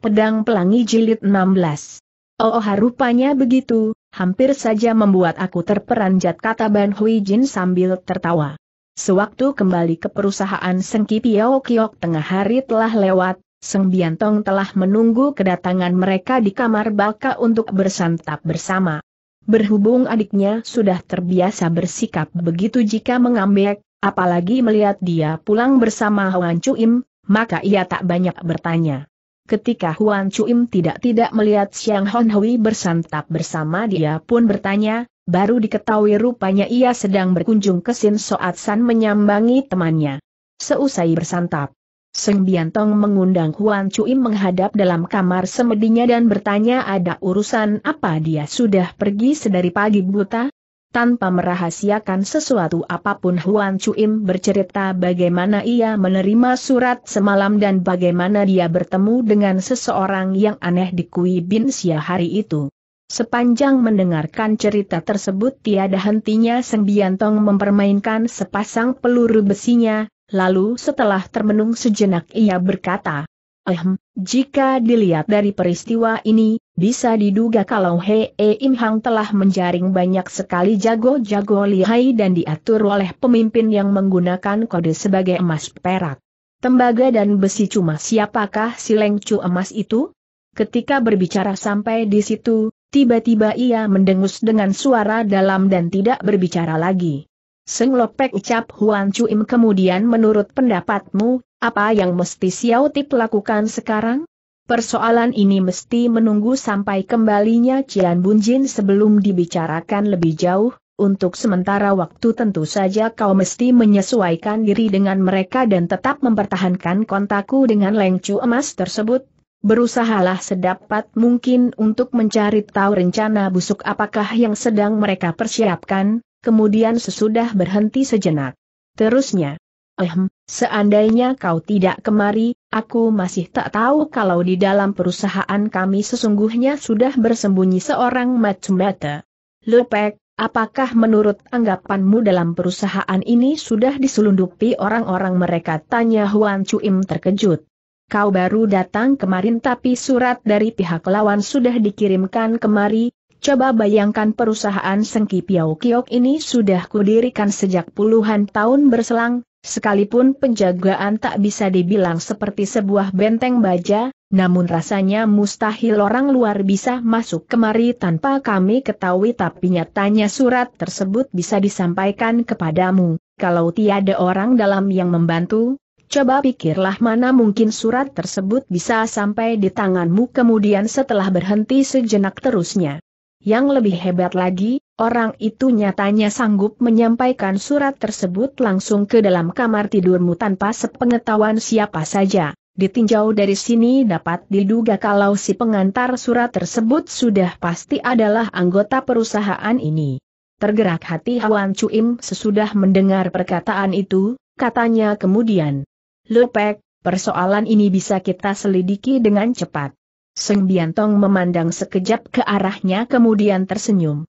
Pedang Pelangi Jilid 16. Oh, oh rupanya begitu, hampir saja membuat aku terperanjat kata Ban Hui Jin sambil tertawa. Sewaktu kembali ke perusahaan Seng Kipiao Kiok tengah hari telah lewat, Seng Biantong telah menunggu kedatangan mereka di kamar baka untuk bersantap bersama. Berhubung adiknya sudah terbiasa bersikap begitu jika mengambek, apalagi melihat dia pulang bersama Huan Chu Im, maka ia tak banyak bertanya. Ketika Huan Chuim tidak-tidak melihat Xiang Hon Hui bersantap bersama dia pun bertanya, baru diketahui rupanya ia sedang berkunjung ke Sin Soat San menyambangi temannya. Seusai bersantap, Seng Biantong mengundang Huan Chuim menghadap dalam kamar semedinya dan bertanya ada urusan apa dia sudah pergi sedari pagi buta? Tanpa merahasiakan sesuatu apapun Huan Chuim bercerita bagaimana ia menerima surat semalam dan bagaimana dia bertemu dengan seseorang yang aneh di Kui Bin Sia hari itu. Sepanjang mendengarkan cerita tersebut tiada hentinya Seng Biantong mempermainkan sepasang peluru besinya, lalu setelah termenung sejenak ia berkata, Ehm, jika dilihat dari peristiwa ini, bisa diduga kalau Hei e Im Hang telah menjaring banyak sekali jago-jago lihai dan diatur oleh pemimpin yang menggunakan kode sebagai emas perak. Tembaga dan besi cuma siapakah si lengcu emas itu? Ketika berbicara sampai di situ, tiba-tiba ia mendengus dengan suara dalam dan tidak berbicara lagi. Seng Lopek ucap Huan Im. kemudian menurut pendapatmu, apa yang mesti Xiao Tip lakukan sekarang? Persoalan ini mesti menunggu sampai kembalinya Cian Bunjin sebelum dibicarakan lebih jauh, untuk sementara waktu tentu saja kau mesti menyesuaikan diri dengan mereka dan tetap mempertahankan kontakku dengan lengcu emas tersebut. Berusahalah sedapat mungkin untuk mencari tahu rencana busuk apakah yang sedang mereka persiapkan, kemudian sesudah berhenti sejenak. Terusnya, Ehem, seandainya kau tidak kemari, aku masih tak tahu kalau di dalam perusahaan kami sesungguhnya sudah bersembunyi seorang Matsumata. Lepek, apakah menurut anggapanmu dalam perusahaan ini sudah diselundupi orang-orang mereka? Tanya Huan Cuim terkejut. Kau baru datang kemarin tapi surat dari pihak lawan sudah dikirimkan kemari, Coba bayangkan perusahaan Sengki Piau Kiok ini sudah kudirikan sejak puluhan tahun berselang, Sekalipun penjagaan tak bisa dibilang seperti sebuah benteng baja, namun rasanya mustahil orang luar bisa masuk kemari tanpa kami ketahui tapi nyatanya surat tersebut bisa disampaikan kepadamu. Kalau tiada orang dalam yang membantu, coba pikirlah mana mungkin surat tersebut bisa sampai di tanganmu kemudian setelah berhenti sejenak terusnya. Yang lebih hebat lagi, orang itu nyatanya sanggup menyampaikan surat tersebut langsung ke dalam kamar tidurmu tanpa sepengetahuan siapa saja. Ditinjau dari sini dapat diduga kalau si pengantar surat tersebut sudah pasti adalah anggota perusahaan ini. Tergerak hati Hwan Cuim sesudah mendengar perkataan itu, katanya kemudian. Lepek, persoalan ini bisa kita selidiki dengan cepat. Seng Biantong memandang sekejap ke arahnya kemudian tersenyum.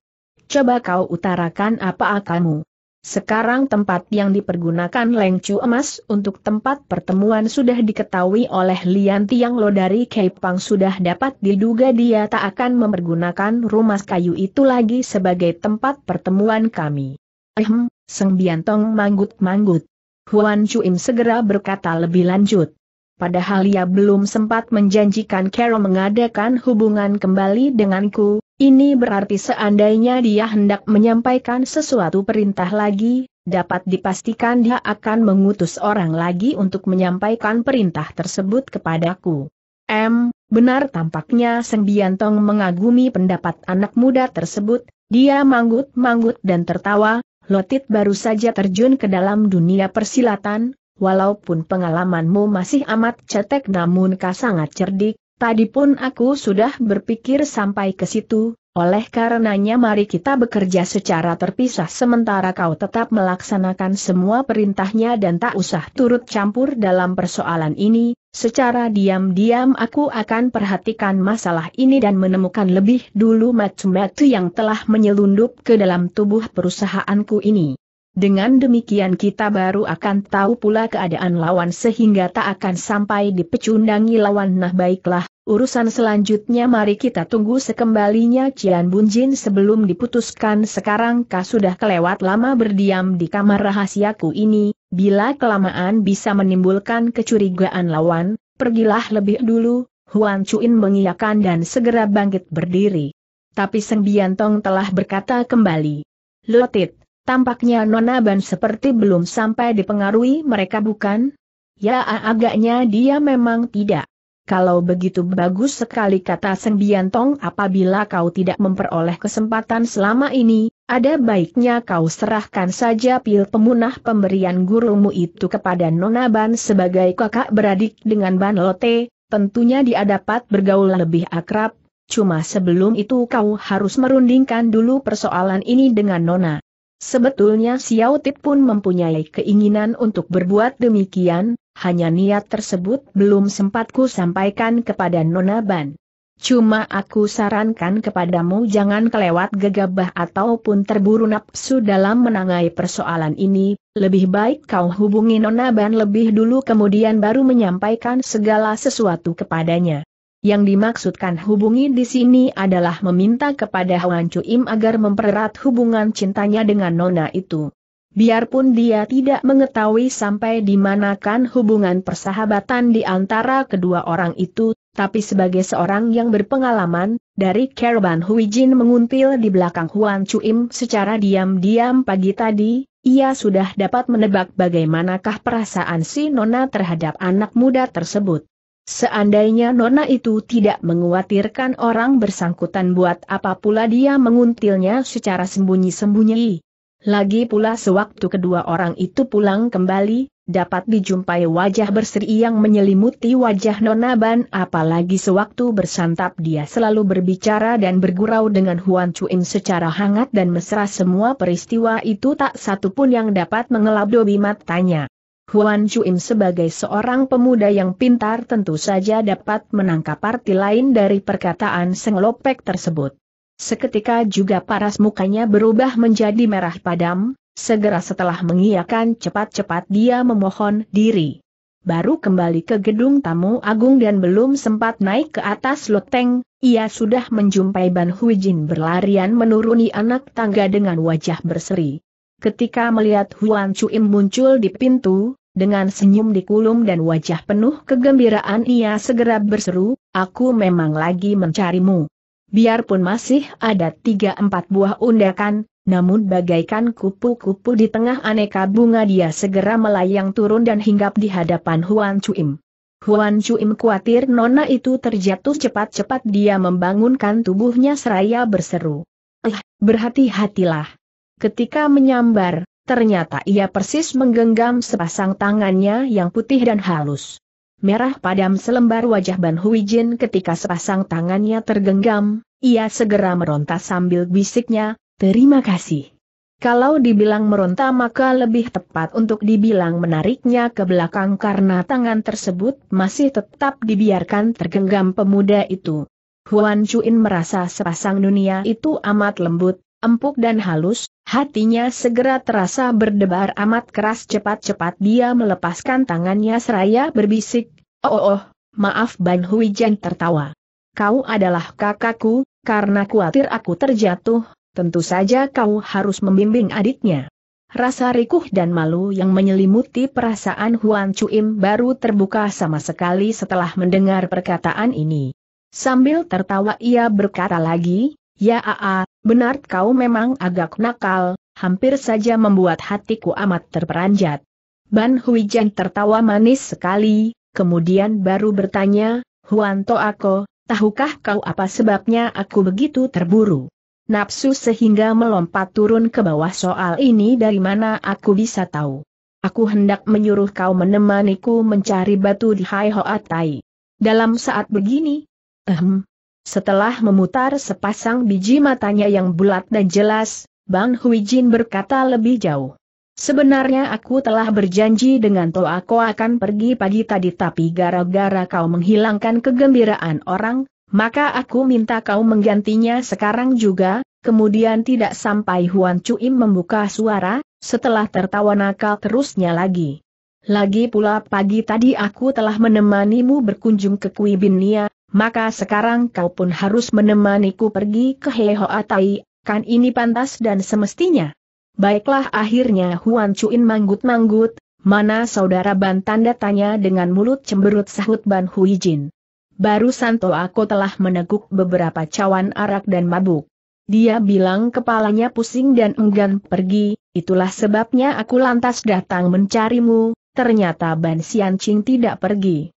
Coba kau utarakan apa akalmu. Sekarang tempat yang dipergunakan lengcu emas untuk tempat pertemuan sudah diketahui oleh Lian Tiang Lo dari Keipang sudah dapat diduga dia tak akan mempergunakan rumah kayu itu lagi sebagai tempat pertemuan kami. Ehem, Seng Biantong manggut-manggut. Huan Chuim segera berkata lebih lanjut padahal ia belum sempat menjanjikan Carol mengadakan hubungan kembali denganku, ini berarti seandainya dia hendak menyampaikan sesuatu perintah lagi, dapat dipastikan dia akan mengutus orang lagi untuk menyampaikan perintah tersebut kepadaku. M, benar tampaknya Seng Biantong mengagumi pendapat anak muda tersebut, dia manggut-manggut dan tertawa, Lotit baru saja terjun ke dalam dunia persilatan, walaupun pengalamanmu masih amat cetek namun kau sangat cerdik, tadi pun aku sudah berpikir sampai ke situ, oleh karenanya mari kita bekerja secara terpisah sementara kau tetap melaksanakan semua perintahnya dan tak usah turut campur dalam persoalan ini, secara diam-diam aku akan perhatikan masalah ini dan menemukan lebih dulu matu-matu yang telah menyelundup ke dalam tubuh perusahaanku ini. Dengan demikian kita baru akan tahu pula keadaan lawan sehingga tak akan sampai dipecundangi lawan. Nah baiklah, urusan selanjutnya mari kita tunggu sekembalinya Cian Bunjin sebelum diputuskan sekarang kah sudah kelewat lama berdiam di kamar rahasiaku ini, bila kelamaan bisa menimbulkan kecurigaan lawan, pergilah lebih dulu, Huan Chuin mengiyakan dan segera bangkit berdiri. Tapi Seng Tong telah berkata kembali. Lotit, Tampaknya Nona Ban seperti belum sampai dipengaruhi mereka bukan? Ya agaknya dia memang tidak. Kalau begitu bagus sekali kata Seng Biantong apabila kau tidak memperoleh kesempatan selama ini, ada baiknya kau serahkan saja pil pemunah pemberian gurumu itu kepada Nona Ban sebagai kakak beradik dengan Ban Lote, tentunya dia dapat bergaul lebih akrab, cuma sebelum itu kau harus merundingkan dulu persoalan ini dengan Nona. Sebetulnya Xiao Tit pun mempunyai keinginan untuk berbuat demikian, hanya niat tersebut belum sempat ku sampaikan kepada Nona Ban. Cuma aku sarankan kepadamu jangan kelewat gegabah ataupun terburu nafsu dalam menangai persoalan ini, lebih baik kau hubungi Nona Ban lebih dulu kemudian baru menyampaikan segala sesuatu kepadanya. Yang dimaksudkan hubungi di sini adalah meminta kepada Huan Im agar mempererat hubungan cintanya dengan nona itu. Biarpun dia tidak mengetahui sampai di manakan hubungan persahabatan di antara kedua orang itu, tapi sebagai seorang yang berpengalaman, dari Kerban Huijin menguntil di belakang Huan Im secara diam-diam pagi tadi, ia sudah dapat menebak bagaimanakah perasaan si Nona terhadap anak muda tersebut. Seandainya nona itu tidak menguatirkan orang bersangkutan buat apa pula dia menguntilnya secara sembunyi-sembunyi. Lagi pula sewaktu kedua orang itu pulang kembali, dapat dijumpai wajah berseri yang menyelimuti wajah nona Ban apalagi sewaktu bersantap dia selalu berbicara dan bergurau dengan Huan Chuin secara hangat dan mesra semua peristiwa itu tak satupun yang dapat mengelabui matanya. Huan Chuim sebagai seorang pemuda yang pintar tentu saja dapat menangkap arti lain dari perkataan Seng Lopek tersebut. Seketika juga paras mukanya berubah menjadi merah padam, segera setelah mengiyakan cepat-cepat dia memohon diri. Baru kembali ke gedung tamu agung dan belum sempat naik ke atas loteng, ia sudah menjumpai Ban Huijin berlarian menuruni anak tangga dengan wajah berseri. Ketika melihat Huan Chuim muncul di pintu, dengan senyum di kulum dan wajah penuh kegembiraan ia segera berseru, aku memang lagi mencarimu. Biarpun masih ada tiga empat buah undakan, namun bagaikan kupu-kupu di tengah aneka bunga dia segera melayang turun dan hinggap di hadapan Huan Chuim. Huan Chuim khawatir nona itu terjatuh cepat-cepat dia membangunkan tubuhnya seraya berseru. Eh, berhati-hatilah. Ketika menyambar, Ternyata ia persis menggenggam sepasang tangannya yang putih dan halus. Merah padam selembar wajah Ban Hui Jin ketika sepasang tangannya tergenggam, ia segera meronta sambil bisiknya, terima kasih. Kalau dibilang meronta maka lebih tepat untuk dibilang menariknya ke belakang karena tangan tersebut masih tetap dibiarkan tergenggam pemuda itu. Huan Chuin merasa sepasang dunia itu amat lembut, empuk dan halus, hatinya segera terasa berdebar amat keras cepat-cepat dia melepaskan tangannya seraya berbisik, oh oh, oh maaf Ban Hui tertawa. Kau adalah kakakku, karena khawatir aku terjatuh, tentu saja kau harus membimbing adiknya. Rasa rikuh dan malu yang menyelimuti perasaan Huan Chuim baru terbuka sama sekali setelah mendengar perkataan ini. Sambil tertawa ia berkata lagi, Ya aa, Benar kau memang agak nakal, hampir saja membuat hatiku amat terperanjat. Ban Huijan tertawa manis sekali, kemudian baru bertanya, Huanto Ako, tahukah kau apa sebabnya aku begitu terburu? Nafsu sehingga melompat turun ke bawah soal ini dari mana aku bisa tahu. Aku hendak menyuruh kau menemaniku mencari batu di Hai Hoa Tai. Dalam saat begini, ehm, setelah memutar sepasang biji matanya yang bulat dan jelas, Bang Hui Jin berkata lebih jauh. Sebenarnya aku telah berjanji dengan Toa aku akan pergi pagi tadi tapi gara-gara kau menghilangkan kegembiraan orang, maka aku minta kau menggantinya sekarang juga, kemudian tidak sampai Huan Cuim membuka suara, setelah tertawa nakal terusnya lagi. Lagi pula pagi tadi aku telah menemanimu berkunjung ke Kui Nia, maka sekarang kau pun harus menemaniku pergi ke Hehoatai, kan ini pantas dan semestinya. Baiklah akhirnya Huan Chuin manggut-manggut, mana saudara Ban tanda tanya dengan mulut cemberut sahut Ban Hui Jin. Baru Santo aku telah meneguk beberapa cawan arak dan mabuk. Dia bilang kepalanya pusing dan enggan pergi, itulah sebabnya aku lantas datang mencarimu, ternyata Ban Xianqing tidak pergi.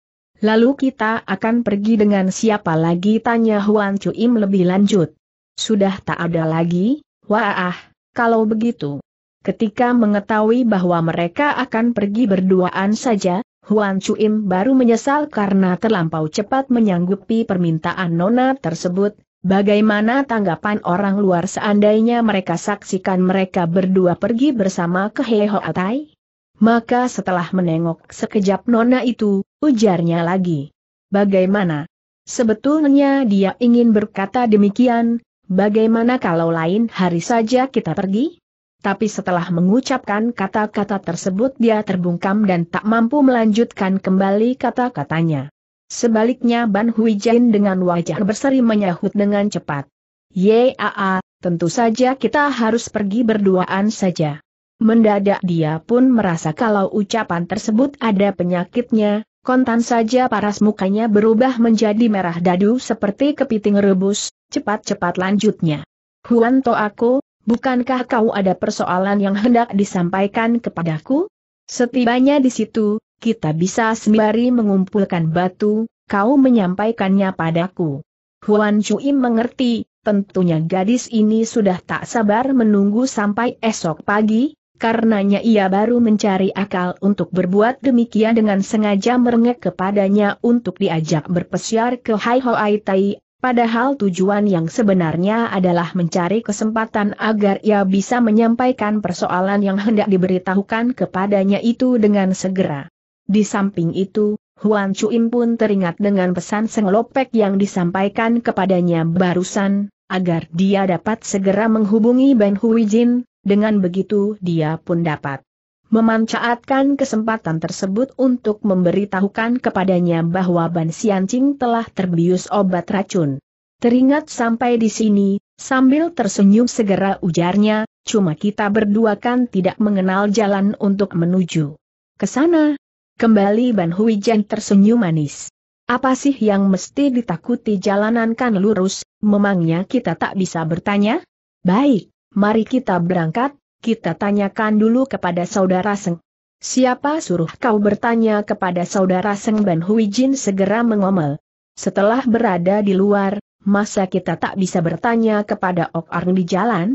Lalu kita akan pergi dengan siapa lagi tanya Huan Cuim lebih lanjut. Sudah tak ada lagi, wah ah, kalau begitu. Ketika mengetahui bahwa mereka akan pergi berduaan saja, Huan Cuim baru menyesal karena terlampau cepat menyanggupi permintaan Nona tersebut, bagaimana tanggapan orang luar seandainya mereka saksikan mereka berdua pergi bersama ke Heho Atai? Maka setelah menengok sekejap Nona itu, Ujarnya lagi. Bagaimana? Sebetulnya dia ingin berkata demikian, bagaimana kalau lain hari saja kita pergi? Tapi setelah mengucapkan kata-kata tersebut dia terbungkam dan tak mampu melanjutkan kembali kata-katanya. Sebaliknya Ban Hui Jin dengan wajah berseri menyahut dengan cepat. Yaa, tentu saja kita harus pergi berduaan saja. Mendadak dia pun merasa kalau ucapan tersebut ada penyakitnya, Kontan saja paras mukanya berubah menjadi merah dadu seperti kepiting rebus, cepat-cepat lanjutnya. Huan To aku, bukankah kau ada persoalan yang hendak disampaikan kepadaku? Setibanya di situ, kita bisa sembari mengumpulkan batu, kau menyampaikannya padaku. Huan Cui mengerti, tentunya gadis ini sudah tak sabar menunggu sampai esok pagi, Karenanya ia baru mencari akal untuk berbuat demikian dengan sengaja merengek kepadanya untuk diajak berpesiar ke Hai Ai Tai, padahal tujuan yang sebenarnya adalah mencari kesempatan agar ia bisa menyampaikan persoalan yang hendak diberitahukan kepadanya itu dengan segera. Di samping itu, Huan Chuim pun teringat dengan pesan senglopek yang disampaikan kepadanya barusan, agar dia dapat segera menghubungi Ben Hui Jin, dengan begitu dia pun dapat memanfaatkan kesempatan tersebut untuk memberitahukan kepadanya bahwa Ban Siancing telah terbius obat racun. Teringat sampai di sini, sambil tersenyum segera ujarnya, cuma kita berdua kan tidak mengenal jalan untuk menuju ke sana. Kembali Ban Jian tersenyum manis. Apa sih yang mesti ditakuti jalanan kan lurus, memangnya kita tak bisa bertanya? Baik. Mari kita berangkat, kita tanyakan dulu kepada saudara Seng. Siapa suruh kau bertanya kepada saudara Seng Ban Hui Jin segera mengomel. Setelah berada di luar, masa kita tak bisa bertanya kepada Ok Arn di jalan?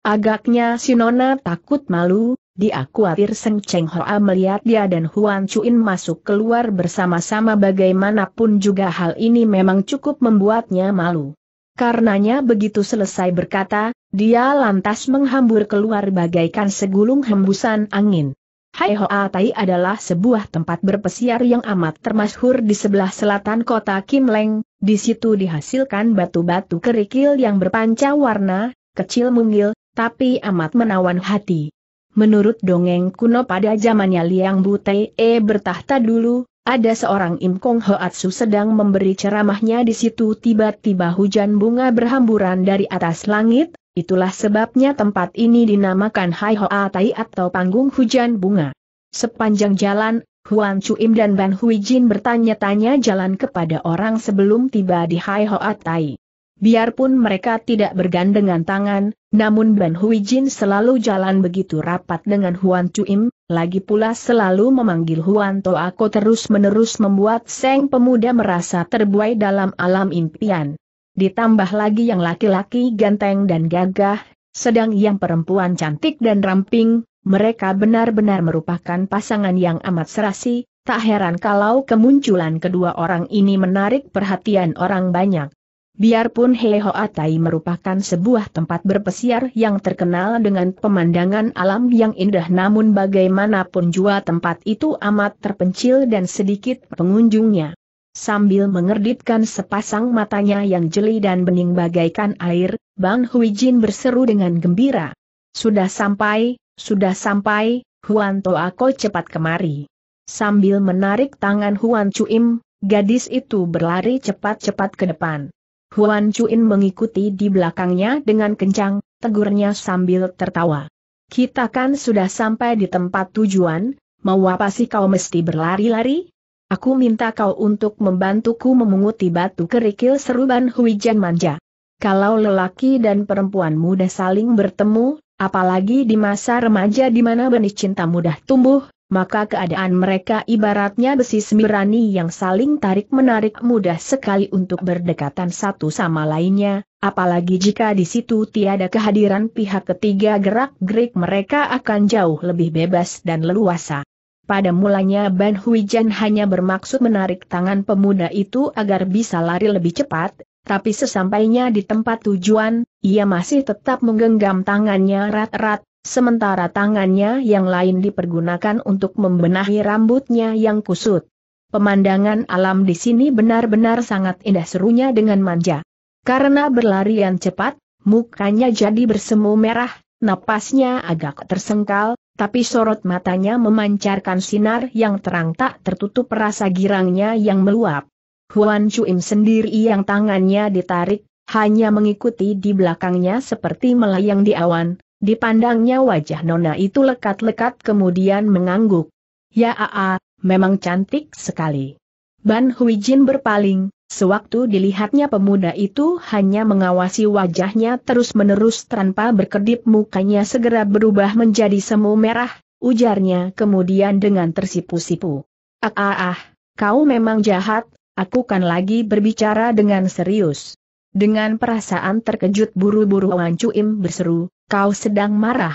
Agaknya si Nona takut malu, dia khawatir Seng Cheng Hoa melihat dia dan Huan Chuin masuk keluar bersama-sama bagaimanapun juga hal ini memang cukup membuatnya malu. Karenanya begitu selesai berkata, dia lantas menghambur keluar bagaikan segulung hembusan angin. Hai Hoa Tai adalah sebuah tempat berpesiar yang amat termasyhur di sebelah selatan kota Kimleng, di situ dihasilkan batu-batu kerikil yang berpanca warna, kecil mungil, tapi amat menawan hati. Menurut dongeng kuno pada zamannya Liang Butei E bertahta dulu, ada seorang Imkong Hoatsu sedang memberi ceramahnya di situ tiba-tiba hujan bunga berhamburan dari atas langit, Itulah sebabnya tempat ini dinamakan Hai Hoa Tai atau Panggung Hujan Bunga. Sepanjang jalan, Huan Chuim dan Ban Hui Jin bertanya-tanya jalan kepada orang sebelum tiba di Hai Hoa Tai. Biarpun mereka tidak bergandengan tangan, namun Ban Hui Jin selalu jalan begitu rapat dengan Huan Chuim, lagi pula selalu memanggil Huan Toako terus-menerus membuat Seng Pemuda merasa terbuai dalam alam impian ditambah lagi yang laki-laki ganteng dan gagah, sedang yang perempuan cantik dan ramping, mereka benar-benar merupakan pasangan yang amat serasi, tak heran kalau kemunculan kedua orang ini menarik perhatian orang banyak. Biarpun Atai merupakan sebuah tempat berpesiar yang terkenal dengan pemandangan alam yang indah namun bagaimanapun jua tempat itu amat terpencil dan sedikit pengunjungnya. Sambil mengerdipkan sepasang matanya yang jeli dan bening bagaikan air, Bang Hui Jin berseru dengan gembira. Sudah sampai, sudah sampai, Huan To Ako cepat kemari. Sambil menarik tangan Huan Cuim, gadis itu berlari cepat-cepat ke depan. Huan Cuin mengikuti di belakangnya dengan kencang, tegurnya sambil tertawa. Kita kan sudah sampai di tempat tujuan, mau apa sih kau mesti berlari-lari? Aku minta kau untuk membantuku memunguti batu kerikil seruban Huijan Manja. Kalau lelaki dan perempuan muda saling bertemu, apalagi di masa remaja di mana benih cinta mudah tumbuh, maka keadaan mereka ibaratnya besi semirani yang saling tarik-menarik mudah sekali untuk berdekatan satu sama lainnya, apalagi jika di situ tiada kehadiran pihak ketiga gerak-gerik mereka akan jauh lebih bebas dan leluasa. Pada mulanya Ban Huijan hanya bermaksud menarik tangan pemuda itu agar bisa lari lebih cepat, tapi sesampainya di tempat tujuan, ia masih tetap menggenggam tangannya rat-rat, sementara tangannya yang lain dipergunakan untuk membenahi rambutnya yang kusut. Pemandangan alam di sini benar-benar sangat indah serunya dengan manja. Karena berlarian cepat, mukanya jadi bersemu merah, napasnya agak tersengkal, tapi sorot matanya memancarkan sinar yang terang tak tertutup rasa girangnya yang meluap. Huan Chuim sendiri yang tangannya ditarik, hanya mengikuti di belakangnya seperti melayang di awan, dipandangnya wajah nona itu lekat-lekat kemudian mengangguk. Ya aa, memang cantik sekali. Ban Huijin berpaling, Sewaktu dilihatnya pemuda itu hanya mengawasi wajahnya terus-menerus tanpa berkedip mukanya segera berubah menjadi semu merah, ujarnya kemudian dengan tersipu-sipu. Ah ah ah, kau memang jahat, aku kan lagi berbicara dengan serius. Dengan perasaan terkejut buru-buru Wan berseru, kau sedang marah.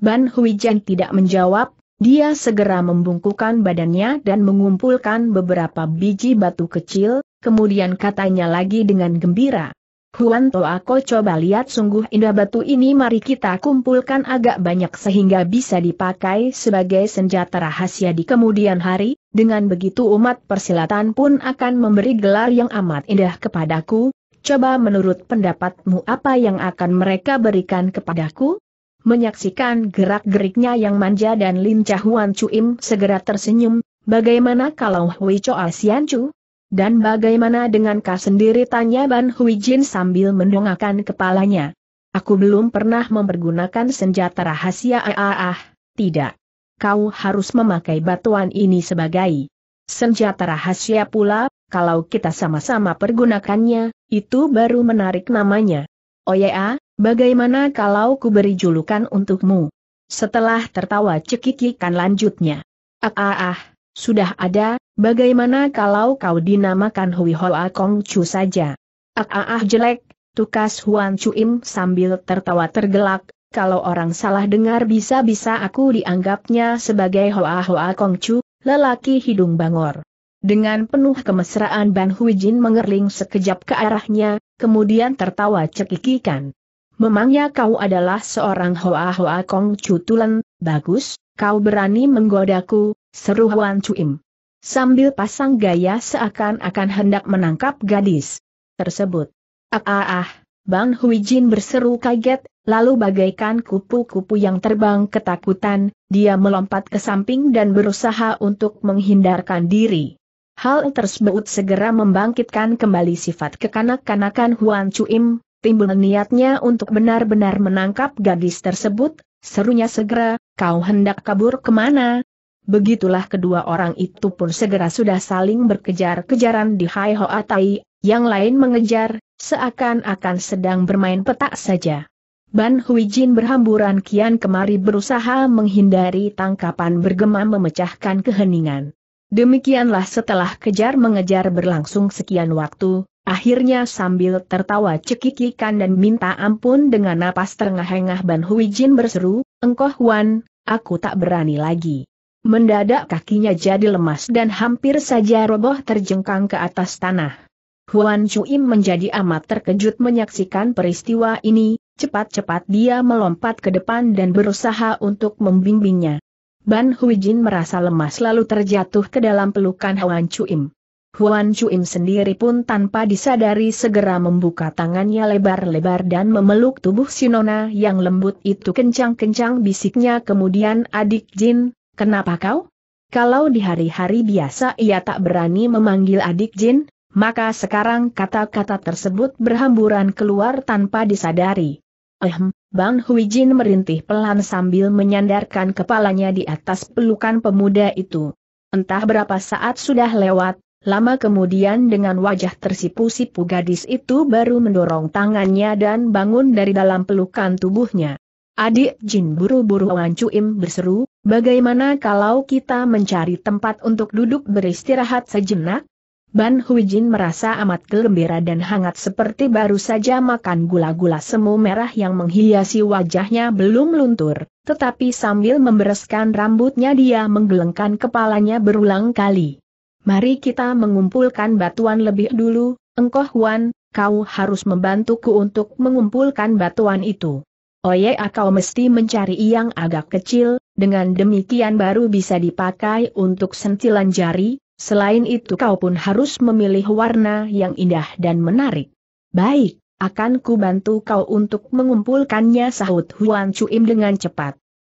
Ban Huijan tidak menjawab, dia segera membungkukan badannya dan mengumpulkan beberapa biji batu kecil, kemudian katanya lagi dengan gembira. Huan Ko coba lihat sungguh indah batu ini mari kita kumpulkan agak banyak sehingga bisa dipakai sebagai senjata rahasia di kemudian hari, dengan begitu umat persilatan pun akan memberi gelar yang amat indah kepadaku, coba menurut pendapatmu apa yang akan mereka berikan kepadaku? Menyaksikan gerak-geriknya yang manja dan lincah Huan Cuim segera tersenyum, bagaimana kalau Hui Choa Sian Chu? Dan bagaimana dengan kau sendiri tanya Ban Huijin sambil mendongakkan kepalanya. Aku belum pernah mempergunakan senjata rahasia ah, ah, ah, tidak. Kau harus memakai batuan ini sebagai senjata rahasia pula, kalau kita sama-sama pergunakannya, itu baru menarik namanya. Oh ya, ah. bagaimana kalau ku beri julukan untukmu? Setelah tertawa cekikikan lanjutnya. Ah ah ah, sudah ada, bagaimana kalau kau dinamakan Hui Hoa Kong Chu saja? Ah ah ah jelek, tukas Huan Chuim sambil tertawa tergelak, kalau orang salah dengar bisa-bisa aku dianggapnya sebagai Hoa Hoa Kong Chu, lelaki hidung bangor. Dengan penuh kemesraan Ban Hui Jin mengerling sekejap ke arahnya, kemudian tertawa cekikikan. Memangnya kau adalah seorang Hoa Hoa Kong Chu Tulen, bagus, Kau berani menggodaku, seru Huan Cuim, Sambil pasang gaya seakan-akan hendak menangkap gadis tersebut. Ah ah ah, Bang Hui Jin berseru kaget, lalu bagaikan kupu-kupu yang terbang ketakutan, dia melompat ke samping dan berusaha untuk menghindarkan diri. Hal tersebut segera membangkitkan kembali sifat kekanak-kanakan Huan Cuim, timbul niatnya untuk benar-benar menangkap gadis tersebut, serunya segera, Kau hendak kabur kemana? Begitulah kedua orang itu pun segera sudah saling berkejar-kejaran di Hai Ho Atai, yang lain mengejar, seakan-akan sedang bermain petak saja. Ban Hui Jin berhamburan kian kemari berusaha menghindari tangkapan bergema memecahkan keheningan. Demikianlah setelah kejar-mengejar berlangsung sekian waktu, Akhirnya sambil tertawa cekikikan dan minta ampun dengan napas terengah-engah Ban Hui Jin berseru, Engkoh Huan, aku tak berani lagi. Mendadak kakinya jadi lemas dan hampir saja roboh terjengkang ke atas tanah. Huan Chuim menjadi amat terkejut menyaksikan peristiwa ini, cepat-cepat dia melompat ke depan dan berusaha untuk membimbingnya. Ban Hui Jin merasa lemas lalu terjatuh ke dalam pelukan Huan Chuim. Huan Chuim sendiri pun tanpa disadari segera membuka tangannya lebar-lebar dan memeluk tubuh Sinona yang lembut itu kencang-kencang bisiknya kemudian adik Jin, kenapa kau? Kalau di hari-hari biasa ia tak berani memanggil adik Jin, maka sekarang kata-kata tersebut berhamburan keluar tanpa disadari. Ehm, Bang Hui Jin merintih pelan sambil menyandarkan kepalanya di atas pelukan pemuda itu. Entah berapa saat sudah lewat, Lama kemudian dengan wajah tersipu-sipu gadis itu baru mendorong tangannya dan bangun dari dalam pelukan tubuhnya. Adik Jin buru-buru Wan Cuim berseru, bagaimana kalau kita mencari tempat untuk duduk beristirahat sejenak? Ban Hui Jin merasa amat gembira dan hangat seperti baru saja makan gula-gula semu merah yang menghiasi wajahnya belum luntur, tetapi sambil membereskan rambutnya dia menggelengkan kepalanya berulang kali. Mari kita mengumpulkan batuan lebih dulu, Engkoh Huan, kau harus membantuku untuk mengumpulkan batuan itu. Oye kau mesti mencari yang agak kecil, dengan demikian baru bisa dipakai untuk sentilan jari, selain itu kau pun harus memilih warna yang indah dan menarik. Baik, akan ku bantu kau untuk mengumpulkannya sahut Huan Cuim dengan cepat.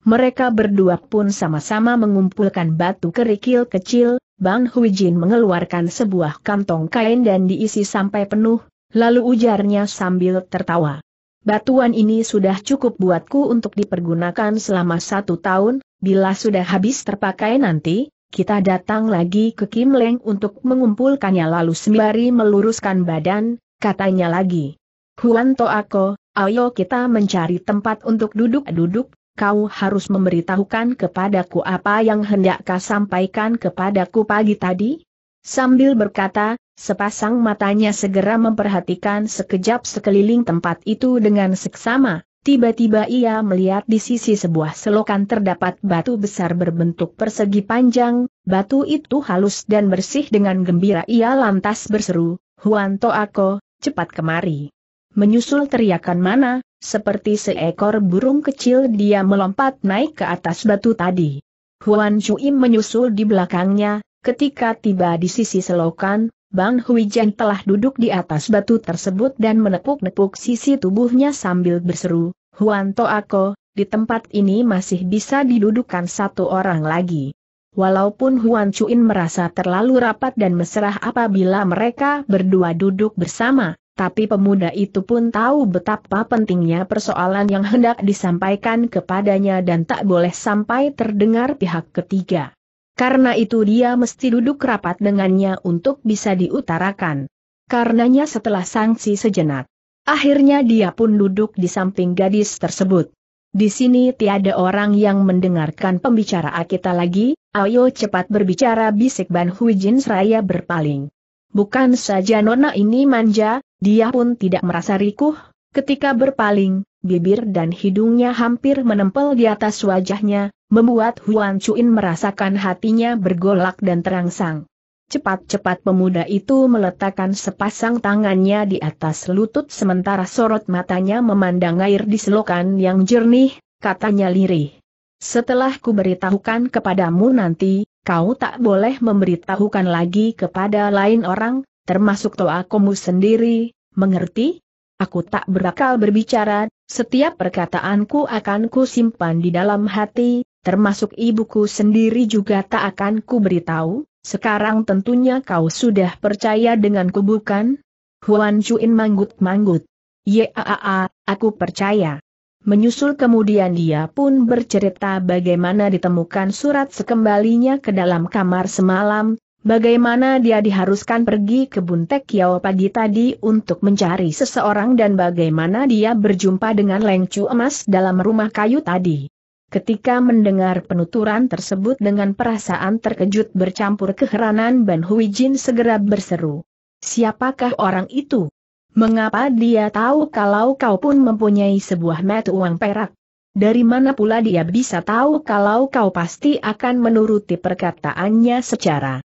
Mereka berdua pun sama-sama mengumpulkan batu kerikil kecil, Bang Hui Jin mengeluarkan sebuah kantong kain dan diisi sampai penuh, lalu ujarnya sambil tertawa. Batuan ini sudah cukup buatku untuk dipergunakan selama satu tahun, bila sudah habis terpakai nanti, kita datang lagi ke Kim Leng untuk mengumpulkannya lalu sembari meluruskan badan, katanya lagi. Huan Toako, ayo kita mencari tempat untuk duduk-duduk, kau harus memberitahukan kepadaku apa yang hendak kau sampaikan kepadaku pagi tadi? Sambil berkata, sepasang matanya segera memperhatikan sekejap sekeliling tempat itu dengan seksama, tiba-tiba ia melihat di sisi sebuah selokan terdapat batu besar berbentuk persegi panjang, batu itu halus dan bersih dengan gembira ia lantas berseru, Huan Toako, cepat kemari. Menyusul teriakan mana, seperti seekor burung kecil dia melompat naik ke atas batu tadi. Huan Chui menyusul di belakangnya, ketika tiba di sisi selokan, Bang Huijen telah duduk di atas batu tersebut dan menepuk-nepuk sisi tubuhnya sambil berseru, Huan Toako, di tempat ini masih bisa didudukan satu orang lagi. Walaupun Huan Chuin merasa terlalu rapat dan mesra apabila mereka berdua duduk bersama, tapi pemuda itu pun tahu betapa pentingnya persoalan yang hendak disampaikan kepadanya dan tak boleh sampai terdengar pihak ketiga. Karena itu dia mesti duduk rapat dengannya untuk bisa diutarakan. Karenanya setelah sanksi sejenak, akhirnya dia pun duduk di samping gadis tersebut. Di sini tiada orang yang mendengarkan pembicaraan kita lagi, ayo cepat berbicara bisik Ban Hujin seraya berpaling. Bukan saja nona ini manja, dia pun tidak merasa rikuh, ketika berpaling, bibir dan hidungnya hampir menempel di atas wajahnya, membuat Huan Chuin merasakan hatinya bergolak dan terangsang. Cepat-cepat pemuda itu meletakkan sepasang tangannya di atas lutut sementara sorot matanya memandang air di selokan yang jernih, katanya lirih. Setelah ku beritahukan kepadamu nanti, kau tak boleh memberitahukan lagi kepada lain orang, termasuk Komu sendiri, mengerti? Aku tak berakal berbicara, setiap perkataanku akan ku simpan di dalam hati, termasuk ibuku sendiri juga tak akan ku beritahu, sekarang tentunya kau sudah percaya denganku bukan? Huan Chuin manggut-manggut. Yaa, aku percaya. Menyusul kemudian dia pun bercerita bagaimana ditemukan surat sekembalinya ke dalam kamar semalam, Bagaimana dia diharuskan pergi ke Buntek Kiao pagi tadi untuk mencari seseorang dan bagaimana dia berjumpa dengan lengcu emas dalam rumah kayu tadi. Ketika mendengar penuturan tersebut dengan perasaan terkejut bercampur keheranan Ban Hui Jin segera berseru. Siapakah orang itu? Mengapa dia tahu kalau kau pun mempunyai sebuah mata uang perak? Dari mana pula dia bisa tahu kalau kau pasti akan menuruti perkataannya secara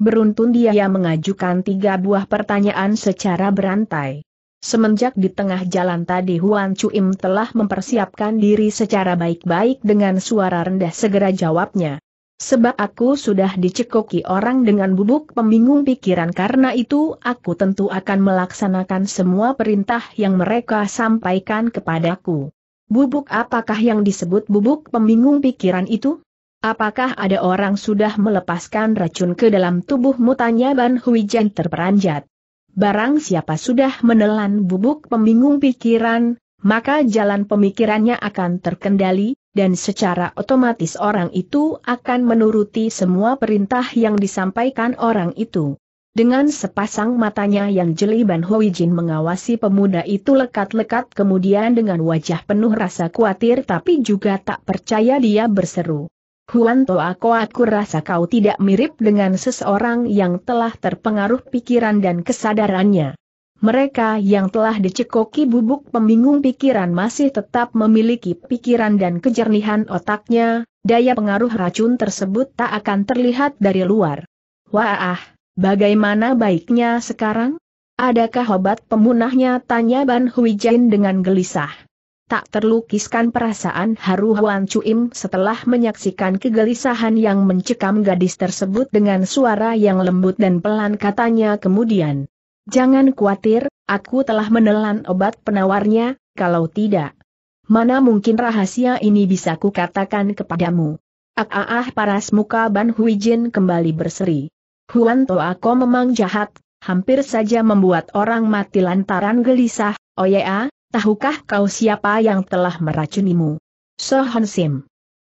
beruntun dia mengajukan tiga buah pertanyaan secara berantai. Semenjak di tengah jalan tadi Huan Chuim telah mempersiapkan diri secara baik-baik dengan suara rendah segera jawabnya. Sebab aku sudah dicekoki orang dengan bubuk pembingung pikiran karena itu aku tentu akan melaksanakan semua perintah yang mereka sampaikan kepadaku. Bubuk apakah yang disebut bubuk pembingung pikiran itu? Apakah ada orang sudah melepaskan racun ke dalam tubuhmu tanya Ban Huijen terperanjat. Barang siapa sudah menelan bubuk pembingung pikiran, maka jalan pemikirannya akan terkendali, dan secara otomatis orang itu akan menuruti semua perintah yang disampaikan orang itu. Dengan sepasang matanya yang jeli Ban Huijin mengawasi pemuda itu lekat-lekat kemudian dengan wajah penuh rasa khawatir tapi juga tak percaya dia berseru. Huan Aku, aku rasa kau tidak mirip dengan seseorang yang telah terpengaruh pikiran dan kesadarannya. Mereka yang telah dicekoki bubuk pembingung pikiran masih tetap memiliki pikiran dan kejernihan otaknya, daya pengaruh racun tersebut tak akan terlihat dari luar. Wah, bagaimana baiknya sekarang? Adakah obat pemunahnya tanya Ban Hui Jain dengan gelisah tak terlukiskan perasaan haru Huan Cuim setelah menyaksikan kegelisahan yang mencekam gadis tersebut dengan suara yang lembut dan pelan katanya kemudian. Jangan khawatir, aku telah menelan obat penawarnya, kalau tidak. Mana mungkin rahasia ini bisa kukatakan kepadamu. Ah ah, ah paras muka Ban Huijin kembali berseri. Huan Toa, Toako memang jahat, hampir saja membuat orang mati lantaran gelisah, oh ya, ah, Tahukah kau siapa yang telah meracunimu? Sohon Sim.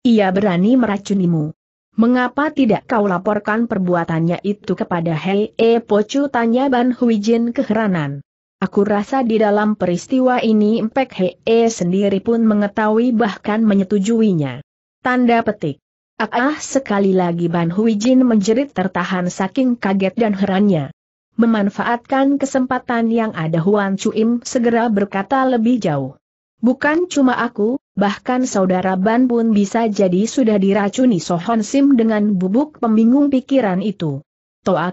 Ia berani meracunimu. Mengapa tidak kau laporkan perbuatannya itu kepada Hei E Pocu tanya Ban Huijin keheranan. Aku rasa di dalam peristiwa ini Mpek Hei E sendiri pun mengetahui bahkan menyetujuinya. Tanda petik. Ah, ah sekali lagi Ban Huijin menjerit tertahan saking kaget dan herannya. Memanfaatkan kesempatan yang ada Huan Chuim segera berkata lebih jauh. Bukan cuma aku, bahkan saudara Ban pun bisa jadi sudah diracuni Sohon Sim dengan bubuk pembingung pikiran itu.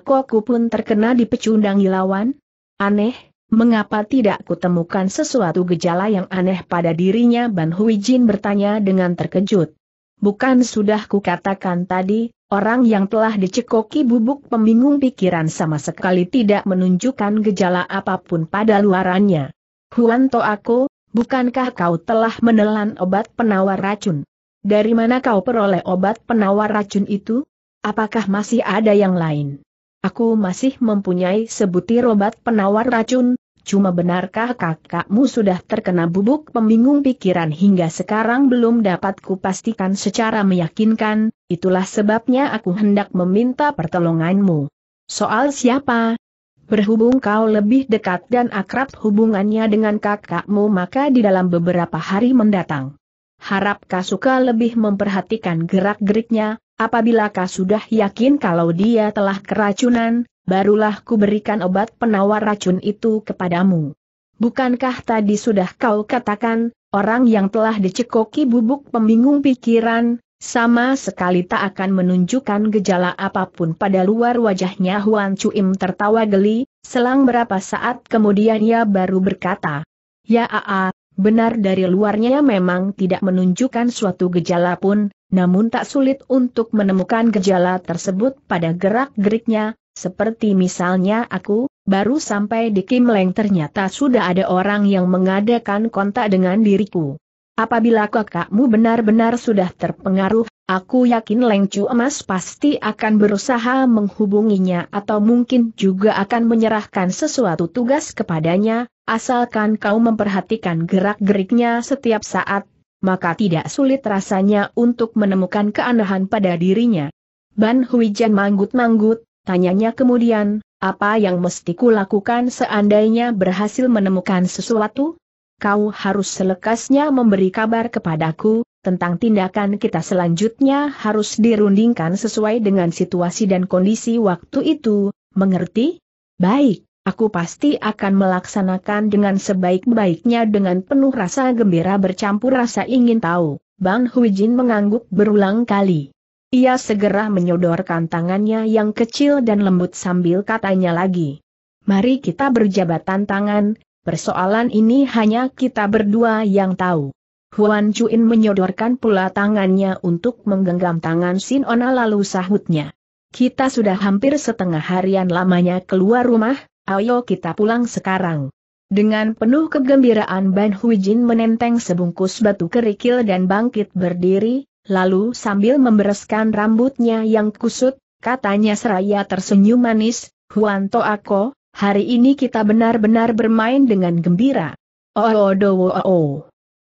koku pun terkena di pecundang lawan? Aneh, mengapa tidak kutemukan sesuatu gejala yang aneh pada dirinya Ban Hui Jin bertanya dengan terkejut. Bukan sudah kukatakan tadi, Orang yang telah dicekoki bubuk pembingung pikiran sama sekali tidak menunjukkan gejala apapun pada luarannya. Huan aku, bukankah kau telah menelan obat penawar racun? Dari mana kau peroleh obat penawar racun itu? Apakah masih ada yang lain? Aku masih mempunyai sebutir obat penawar racun, cuma benarkah kakakmu sudah terkena bubuk pembingung pikiran hingga sekarang belum dapat kupastikan secara meyakinkan, Itulah sebabnya aku hendak meminta pertolonganmu. Soal siapa? Berhubung kau lebih dekat dan akrab hubungannya dengan kakakmu maka di dalam beberapa hari mendatang. Harap kau suka lebih memperhatikan gerak-geriknya, apabila kau sudah yakin kalau dia telah keracunan, barulah ku berikan obat penawar racun itu kepadamu. Bukankah tadi sudah kau katakan, orang yang telah dicekoki bubuk pembingung pikiran, sama sekali tak akan menunjukkan gejala apapun pada luar wajahnya Huan Chuim tertawa geli, selang berapa saat kemudian ia baru berkata, Ya aa, benar dari luarnya ya memang tidak menunjukkan suatu gejala pun, namun tak sulit untuk menemukan gejala tersebut pada gerak-geriknya, seperti misalnya aku, baru sampai di Kim Leng ternyata sudah ada orang yang mengadakan kontak dengan diriku. Apabila kakakmu benar-benar sudah terpengaruh, aku yakin Lengcu Emas pasti akan berusaha menghubunginya atau mungkin juga akan menyerahkan sesuatu tugas kepadanya, asalkan kau memperhatikan gerak-geriknya setiap saat, maka tidak sulit rasanya untuk menemukan keanehan pada dirinya. Ban Huijan manggut-manggut, tanyanya kemudian, apa yang mesti kulakukan seandainya berhasil menemukan sesuatu? kau harus selekasnya memberi kabar kepadaku, tentang tindakan kita selanjutnya harus dirundingkan sesuai dengan situasi dan kondisi waktu itu, mengerti? Baik, aku pasti akan melaksanakan dengan sebaik-baiknya dengan penuh rasa gembira bercampur rasa ingin tahu. Bang Huijin mengangguk berulang kali. Ia segera menyodorkan tangannya yang kecil dan lembut sambil katanya lagi. Mari kita berjabatan tangan, Persoalan ini hanya kita berdua yang tahu. Huan Chuin menyodorkan pula tangannya untuk menggenggam tangan Sin Ona lalu sahutnya. Kita sudah hampir setengah harian lamanya keluar rumah, ayo kita pulang sekarang. Dengan penuh kegembiraan Ban Huijin menenteng sebungkus batu kerikil dan bangkit berdiri, lalu sambil membereskan rambutnya yang kusut, katanya seraya tersenyum manis, Huan Toako, Hari ini kita benar-benar bermain dengan gembira. Oh, oh, oh, oh, oh.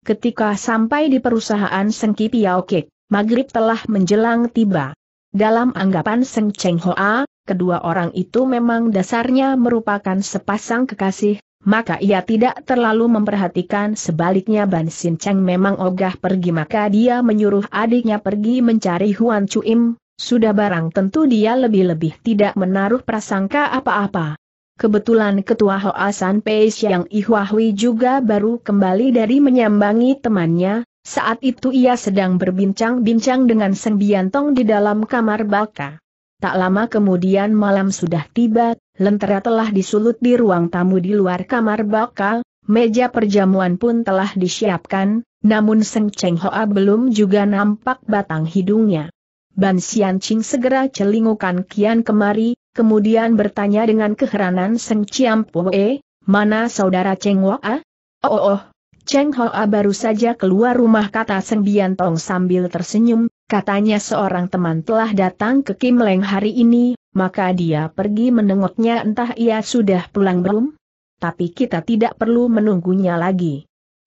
Ketika sampai di perusahaan Sengki Piaokik, maghrib telah menjelang tiba. Dalam anggapan Seng Cheng Hoa, kedua orang itu memang dasarnya merupakan sepasang kekasih, maka ia tidak terlalu memperhatikan sebaliknya Ban Sin Cheng memang ogah pergi maka dia menyuruh adiknya pergi mencari Huan Chu Im, sudah barang tentu dia lebih-lebih tidak menaruh prasangka apa-apa. Kebetulan Ketua Hoasan San Pei Xiang juga baru kembali dari menyambangi temannya, saat itu ia sedang berbincang-bincang dengan Seng Biantong di dalam kamar baka. Tak lama kemudian malam sudah tiba, lentera telah disulut di ruang tamu di luar kamar baka, meja perjamuan pun telah disiapkan, namun Seng Cheng Hoa belum juga nampak batang hidungnya. Ban Ching segera celingukan Kian kemari, kemudian bertanya dengan keheranan Seng Chiam Pue, mana saudara Cheng Hoa? Oh, oh, oh, Cheng Hoa baru saja keluar rumah kata Seng Bian Tong sambil tersenyum, katanya seorang teman telah datang ke Kim Leng hari ini, maka dia pergi menengoknya entah ia sudah pulang belum? Tapi kita tidak perlu menunggunya lagi.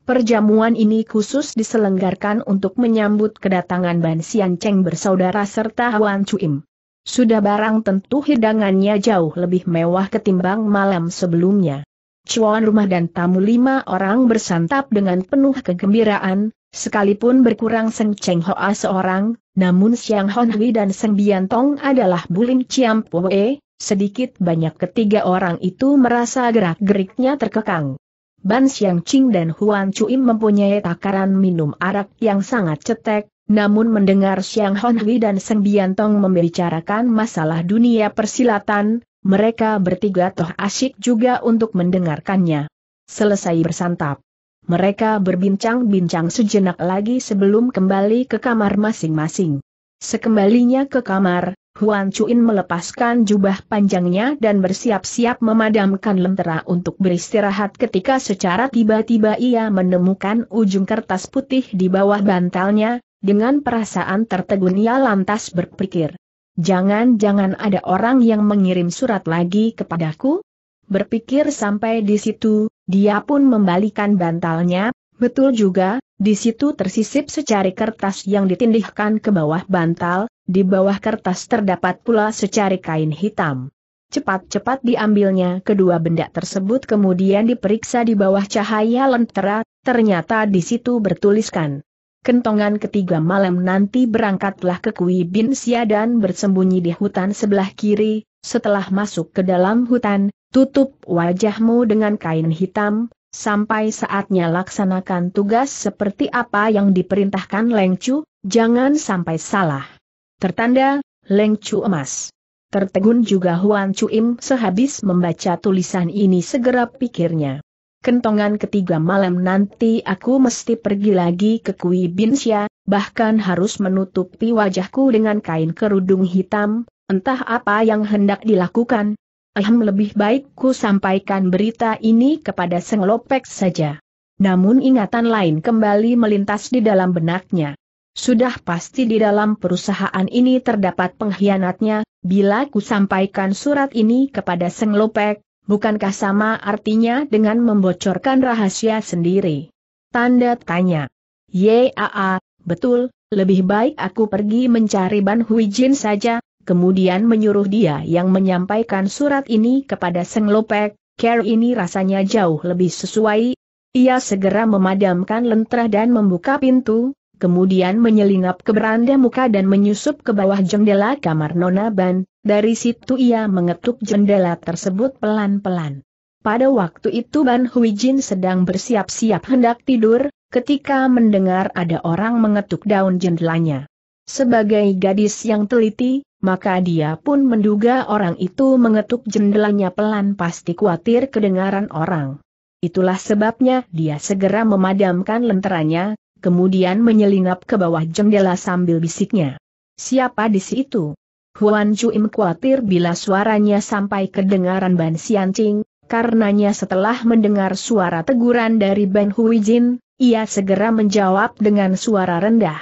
Perjamuan ini khusus diselenggarakan untuk menyambut kedatangan Ban Sian Cheng bersaudara serta Wan Chuim. Sudah barang tentu hidangannya jauh lebih mewah ketimbang malam sebelumnya. Cuan rumah dan tamu lima orang bersantap dengan penuh kegembiraan, sekalipun berkurang Seng Cheng Hoa seorang, namun Siang Hon Hui dan Seng Bian Tong adalah Bulim Ciam Poe, sedikit banyak ketiga orang itu merasa gerak-geriknya terkekang. Ban Xiang Qing dan Huan Chuim mempunyai takaran minum arak yang sangat cetek, namun mendengar Xiang Honhui dan Seng Biantong membicarakan masalah dunia persilatan, mereka bertiga toh asyik juga untuk mendengarkannya. Selesai bersantap. Mereka berbincang-bincang sejenak lagi sebelum kembali ke kamar masing-masing. Sekembalinya ke kamar, Huan Chuin melepaskan jubah panjangnya dan bersiap-siap memadamkan lentera untuk beristirahat ketika secara tiba-tiba ia menemukan ujung kertas putih di bawah bantalnya, dengan perasaan tertegun ia lantas berpikir. Jangan-jangan ada orang yang mengirim surat lagi kepadaku? Berpikir sampai di situ, dia pun membalikan bantalnya, betul juga, di situ tersisip secari kertas yang ditindihkan ke bawah bantal, di bawah kertas terdapat pula secari kain hitam. Cepat-cepat diambilnya kedua benda tersebut kemudian diperiksa di bawah cahaya lentera, ternyata di situ bertuliskan. Kentongan ketiga malam nanti berangkatlah ke Kui Bin Sia dan bersembunyi di hutan sebelah kiri, setelah masuk ke dalam hutan, tutup wajahmu dengan kain hitam, Sampai saatnya laksanakan tugas seperti apa yang diperintahkan Leng Chu, jangan sampai salah. Tertanda, Leng Chu emas. Tertegun juga Huan Chu Im sehabis membaca tulisan ini segera pikirnya. Kentongan ketiga malam nanti aku mesti pergi lagi ke Kui Binsya, bahkan harus menutupi wajahku dengan kain kerudung hitam, entah apa yang hendak dilakukan, Ehm lebih baik ku sampaikan berita ini kepada Seng Lopek saja. Namun ingatan lain kembali melintas di dalam benaknya. Sudah pasti di dalam perusahaan ini terdapat pengkhianatnya, bila ku sampaikan surat ini kepada Seng Lopek, bukankah sama artinya dengan membocorkan rahasia sendiri? Tanda tanya. Yaa, betul, lebih baik aku pergi mencari Ban Huijin saja, kemudian menyuruh dia yang menyampaikan surat ini kepada Seng Lopek, care ini rasanya jauh lebih sesuai. Ia segera memadamkan lentera dan membuka pintu, kemudian menyelinap ke beranda muka dan menyusup ke bawah jendela kamar Nona Ban, dari situ ia mengetuk jendela tersebut pelan-pelan. Pada waktu itu Ban Huijin sedang bersiap-siap hendak tidur, ketika mendengar ada orang mengetuk daun jendelanya. Sebagai gadis yang teliti, maka dia pun menduga orang itu mengetuk jendelanya pelan pasti khawatir kedengaran orang. Itulah sebabnya dia segera memadamkan lenteranya, kemudian menyelinap ke bawah jendela sambil bisiknya. Siapa di situ? Huan Im khawatir bila suaranya sampai kedengaran Ban Xianqing, karenanya setelah mendengar suara teguran dari Ban Huijin, ia segera menjawab dengan suara rendah.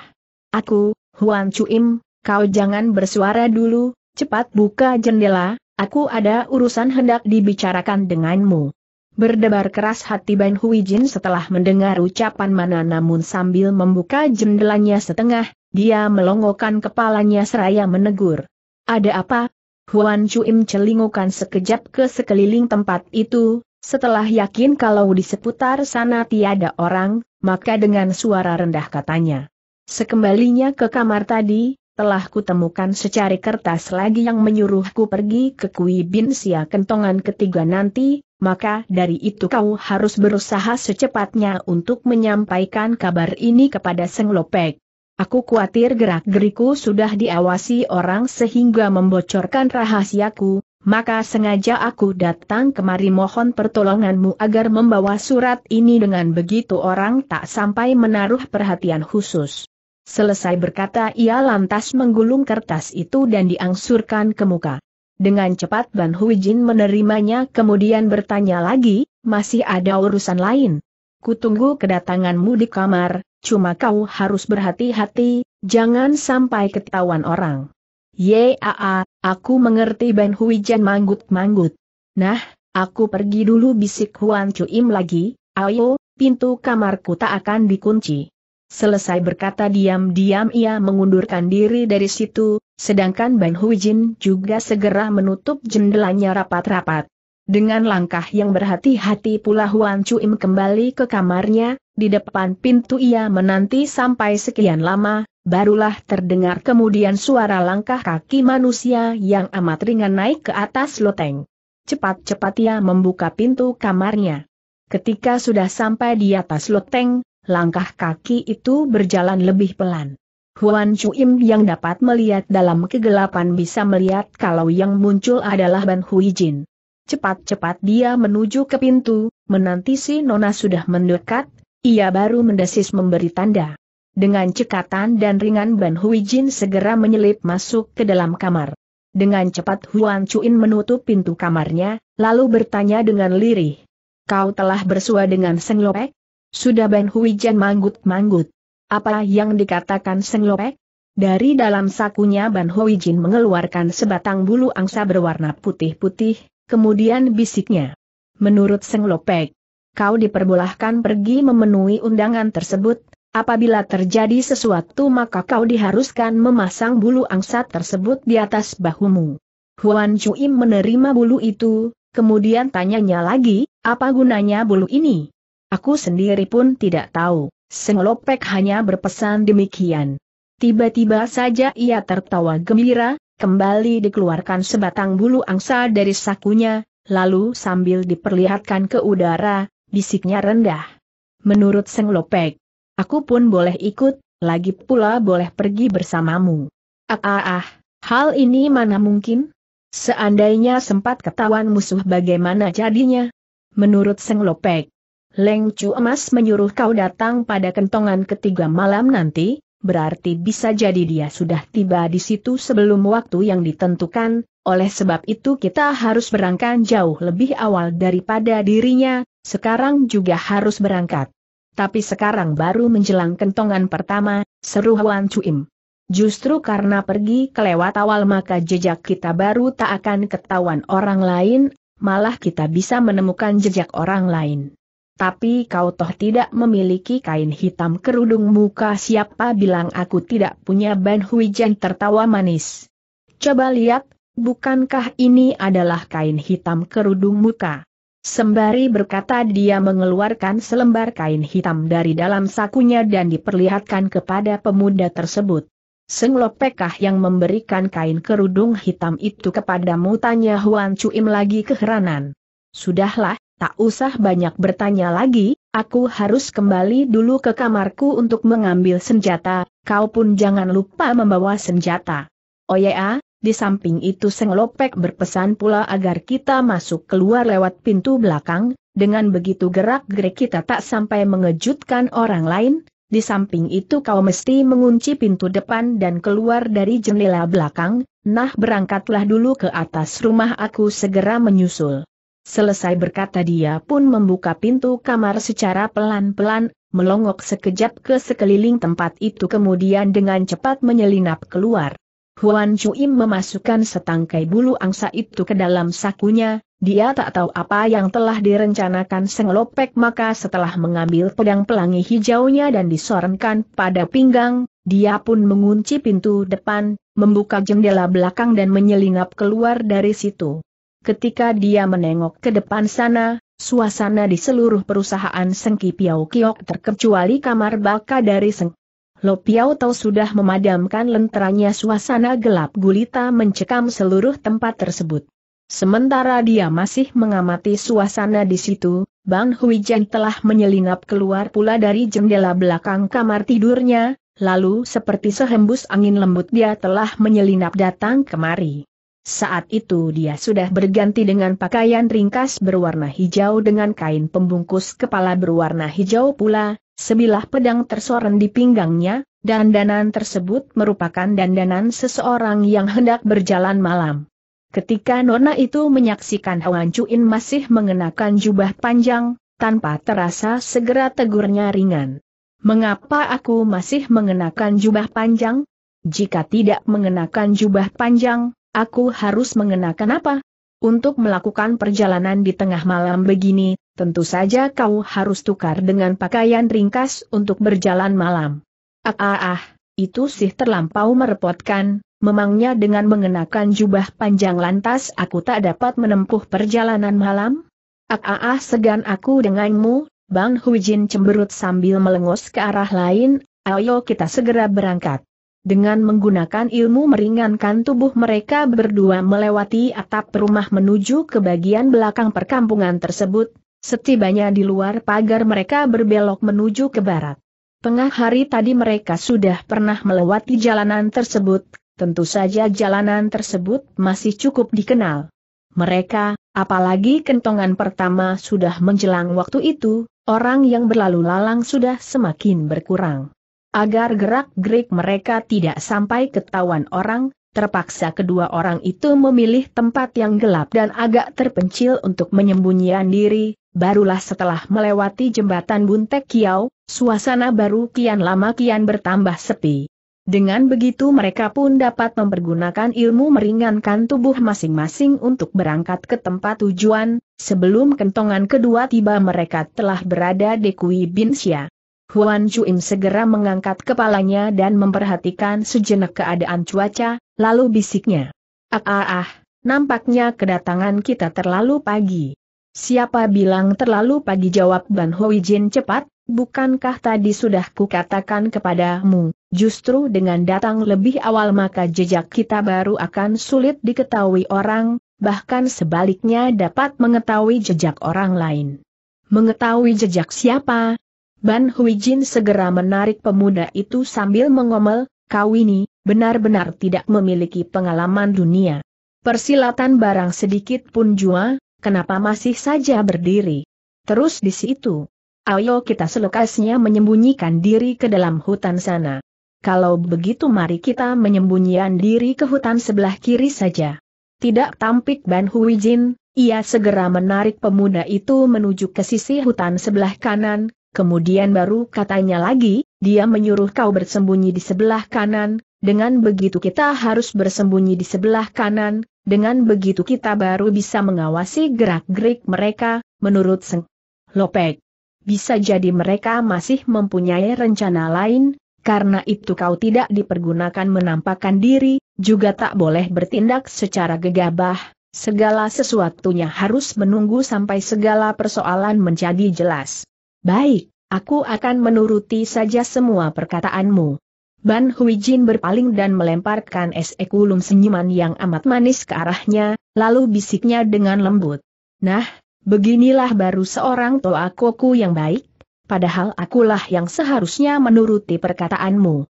Aku, Huan Chuim, kau jangan bersuara dulu, cepat buka jendela, aku ada urusan hendak dibicarakan denganmu. Berdebar keras hati Ban Hui Jin setelah mendengar ucapan mana namun sambil membuka jendelanya setengah, dia melongokkan kepalanya seraya menegur. Ada apa? Huan Chuim celingukan sekejap ke sekeliling tempat itu, setelah yakin kalau di seputar sana tiada orang, maka dengan suara rendah katanya. Sekembalinya ke kamar tadi, telah kutemukan secari kertas lagi yang menyuruhku pergi ke Kui Bin Sia kentongan ketiga nanti, maka dari itu kau harus berusaha secepatnya untuk menyampaikan kabar ini kepada Seng Lopek. Aku khawatir gerak-geriku sudah diawasi orang sehingga membocorkan rahasiaku, maka sengaja aku datang kemari mohon pertolonganmu agar membawa surat ini dengan begitu orang tak sampai menaruh perhatian khusus. Selesai berkata ia lantas menggulung kertas itu dan diangsurkan ke muka. Dengan cepat Ban Hui Jin menerimanya kemudian bertanya lagi, masih ada urusan lain. Kutunggu kedatanganmu di kamar, cuma kau harus berhati-hati, jangan sampai ketahuan orang. Yaa, aku mengerti Ban Hui Jin manggut-manggut. Nah, aku pergi dulu bisik Huan Cuim lagi, ayo, pintu kamarku tak akan dikunci. Selesai berkata diam-diam ia mengundurkan diri dari situ, sedangkan Ban Huijin juga segera menutup jendelanya rapat-rapat. Dengan langkah yang berhati-hati pula Huan Chuim kembali ke kamarnya, di depan pintu ia menanti sampai sekian lama, barulah terdengar kemudian suara langkah kaki manusia yang amat ringan naik ke atas loteng. Cepat-cepat ia membuka pintu kamarnya. Ketika sudah sampai di atas loteng, langkah kaki itu berjalan lebih pelan. Huan Chuim yang dapat melihat dalam kegelapan bisa melihat kalau yang muncul adalah Ban Hui Jin. Cepat-cepat dia menuju ke pintu, menanti si Nona sudah mendekat, ia baru mendesis memberi tanda. Dengan cekatan dan ringan Ban Hui Jin segera menyelip masuk ke dalam kamar. Dengan cepat Huan Chuin menutup pintu kamarnya, lalu bertanya dengan lirih. Kau telah bersua dengan Seng Lopek? Sudah Ban Huijan manggut-manggut. Apa yang dikatakan Seng Lopek? Dari dalam sakunya Ban Hui Jin mengeluarkan sebatang bulu angsa berwarna putih-putih, kemudian bisiknya. Menurut Seng Lopek, kau diperbolehkan pergi memenuhi undangan tersebut, Apabila terjadi sesuatu maka kau diharuskan memasang bulu angsa tersebut di atas bahumu. Huan Chuim menerima bulu itu, kemudian tanyanya lagi, apa gunanya bulu ini? Aku sendiri pun tidak tahu, Senglopek hanya berpesan demikian. Tiba-tiba saja ia tertawa gembira, kembali dikeluarkan sebatang bulu angsa dari sakunya, lalu sambil diperlihatkan ke udara, bisiknya rendah. Menurut Senglopek, aku pun boleh ikut, lagi pula boleh pergi bersamamu. Ah ah ah, hal ini mana mungkin? Seandainya sempat ketahuan musuh bagaimana jadinya? Menurut Senglopek. Leng Chu Emas menyuruh kau datang pada kentongan ketiga malam nanti, berarti bisa jadi dia sudah tiba di situ sebelum waktu yang ditentukan, oleh sebab itu kita harus berangkat jauh lebih awal daripada dirinya, sekarang juga harus berangkat. Tapi sekarang baru menjelang kentongan pertama, seru Chu Im. Justru karena pergi kelewat awal maka jejak kita baru tak akan ketahuan orang lain, malah kita bisa menemukan jejak orang lain tapi kau toh tidak memiliki kain hitam kerudung muka siapa bilang aku tidak punya Ban hujan tertawa manis. Coba lihat, bukankah ini adalah kain hitam kerudung muka? Sembari berkata dia mengeluarkan selembar kain hitam dari dalam sakunya dan diperlihatkan kepada pemuda tersebut. Seng Lopekah yang memberikan kain kerudung hitam itu kepadamu tanya Huan Cuim lagi keheranan. Sudahlah, Tak usah banyak bertanya lagi, aku harus kembali dulu ke kamarku untuk mengambil senjata, kau pun jangan lupa membawa senjata. Oh ya, di samping itu Seng Lopek berpesan pula agar kita masuk keluar lewat pintu belakang, dengan begitu gerak-gerik kita tak sampai mengejutkan orang lain, di samping itu kau mesti mengunci pintu depan dan keluar dari jendela belakang, nah berangkatlah dulu ke atas rumah aku segera menyusul. Selesai berkata dia pun membuka pintu kamar secara pelan-pelan, melongok sekejap ke sekeliling tempat itu kemudian dengan cepat menyelinap keluar. Huan Chuim memasukkan setangkai bulu angsa itu ke dalam sakunya, dia tak tahu apa yang telah direncanakan Seng Lopek maka setelah mengambil pedang pelangi hijaunya dan disorankan pada pinggang, dia pun mengunci pintu depan, membuka jendela belakang dan menyelinap keluar dari situ. Ketika dia menengok ke depan sana, suasana di seluruh perusahaan Sengki Piau Kiok terkecuali kamar baka dari Seng. Lo Piau Tau sudah memadamkan lenteranya suasana gelap gulita mencekam seluruh tempat tersebut. Sementara dia masih mengamati suasana di situ, Bang Hui Huijan telah menyelinap keluar pula dari jendela belakang kamar tidurnya, lalu seperti sehembus angin lembut dia telah menyelinap datang kemari. Saat itu dia sudah berganti dengan pakaian ringkas berwarna hijau dengan kain pembungkus kepala berwarna hijau pula, sebilah pedang tersoren di pinggangnya, dandanan tersebut merupakan dandanan seseorang yang hendak berjalan malam. Ketika Nona itu menyaksikan Hwan Cuin masih mengenakan jubah panjang, tanpa terasa segera tegurnya ringan. Mengapa aku masih mengenakan jubah panjang? Jika tidak mengenakan jubah panjang, aku harus mengenakan apa? Untuk melakukan perjalanan di tengah malam begini, tentu saja kau harus tukar dengan pakaian ringkas untuk berjalan malam. Ah ah ah, itu sih terlampau merepotkan, memangnya dengan mengenakan jubah panjang lantas aku tak dapat menempuh perjalanan malam? Ah ah ah segan aku denganmu, Bang Hujin cemberut sambil melengos ke arah lain, ayo kita segera berangkat. Dengan menggunakan ilmu meringankan tubuh mereka berdua melewati atap rumah menuju ke bagian belakang perkampungan tersebut, setibanya di luar pagar mereka berbelok menuju ke barat. Tengah hari tadi mereka sudah pernah melewati jalanan tersebut, tentu saja jalanan tersebut masih cukup dikenal. Mereka, apalagi kentongan pertama sudah menjelang waktu itu, orang yang berlalu lalang sudah semakin berkurang. Agar gerak-gerik mereka tidak sampai ketahuan orang, terpaksa kedua orang itu memilih tempat yang gelap dan agak terpencil untuk menyembunyikan diri, barulah setelah melewati jembatan Buntek Kiau, suasana baru kian lama kian bertambah sepi. Dengan begitu mereka pun dapat mempergunakan ilmu meringankan tubuh masing-masing untuk berangkat ke tempat tujuan, sebelum kentongan kedua tiba mereka telah berada di Kui Binsya. Huan Chuim segera mengangkat kepalanya dan memperhatikan sejenak keadaan cuaca, lalu bisiknya. Ah ah ah, nampaknya kedatangan kita terlalu pagi. Siapa bilang terlalu pagi jawab Ban Hui Jin cepat, bukankah tadi sudah kukatakan kepadamu, justru dengan datang lebih awal maka jejak kita baru akan sulit diketahui orang, bahkan sebaliknya dapat mengetahui jejak orang lain. Mengetahui jejak siapa, Ban Hui Jin segera menarik pemuda itu sambil mengomel, kau ini, benar-benar tidak memiliki pengalaman dunia. Persilatan barang sedikit pun jua, kenapa masih saja berdiri? Terus di situ. Ayo kita selekasnya menyembunyikan diri ke dalam hutan sana. Kalau begitu mari kita menyembunyikan diri ke hutan sebelah kiri saja. Tidak tampik Ban Hui Jin, ia segera menarik pemuda itu menuju ke sisi hutan sebelah kanan, kemudian baru katanya lagi, dia menyuruh kau bersembunyi di sebelah kanan, dengan begitu kita harus bersembunyi di sebelah kanan, dengan begitu kita baru bisa mengawasi gerak-gerik mereka, menurut Seng Lopek. Bisa jadi mereka masih mempunyai rencana lain, karena itu kau tidak dipergunakan menampakkan diri, juga tak boleh bertindak secara gegabah, Segala sesuatunya harus menunggu sampai segala persoalan menjadi jelas. Baik, aku akan menuruti saja semua perkataanmu. Ban Hui Jin berpaling dan melemparkan es ekulum senyuman yang amat manis ke arahnya, lalu bisiknya dengan lembut. Nah, beginilah baru seorang Toakoku yang baik, padahal akulah yang seharusnya menuruti perkataanmu.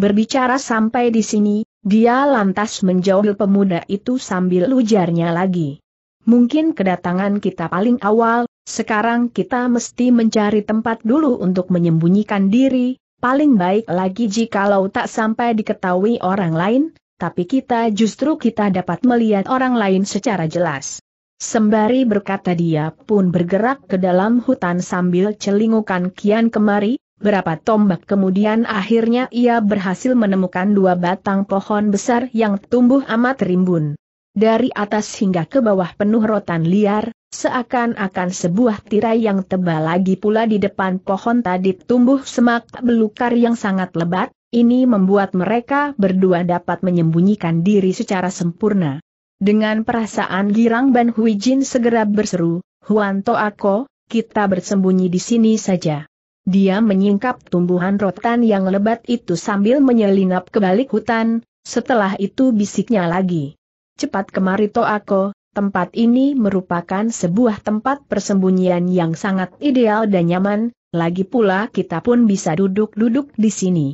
Berbicara sampai di sini, dia lantas menjauh pemuda itu sambil ujarnya lagi. Mungkin kedatangan kita paling awal, sekarang kita mesti mencari tempat dulu untuk menyembunyikan diri, paling baik lagi jikalau tak sampai diketahui orang lain, tapi kita justru kita dapat melihat orang lain secara jelas. Sembari berkata dia pun bergerak ke dalam hutan sambil celingukan kian kemari, berapa tombak kemudian akhirnya ia berhasil menemukan dua batang pohon besar yang tumbuh amat rimbun. Dari atas hingga ke bawah penuh rotan liar, Seakan-akan sebuah tirai yang tebal lagi pula di depan pohon tadi tumbuh semak belukar yang sangat lebat, ini membuat mereka berdua dapat menyembunyikan diri secara sempurna. Dengan perasaan girang Ban Hui Jin segera berseru, Huan To Ako, kita bersembunyi di sini saja. Dia menyingkap tumbuhan rotan yang lebat itu sambil menyelinap ke balik hutan, setelah itu bisiknya lagi. Cepat kemari To Ako tempat ini merupakan sebuah tempat persembunyian yang sangat ideal dan nyaman, lagi pula kita pun bisa duduk-duduk di sini.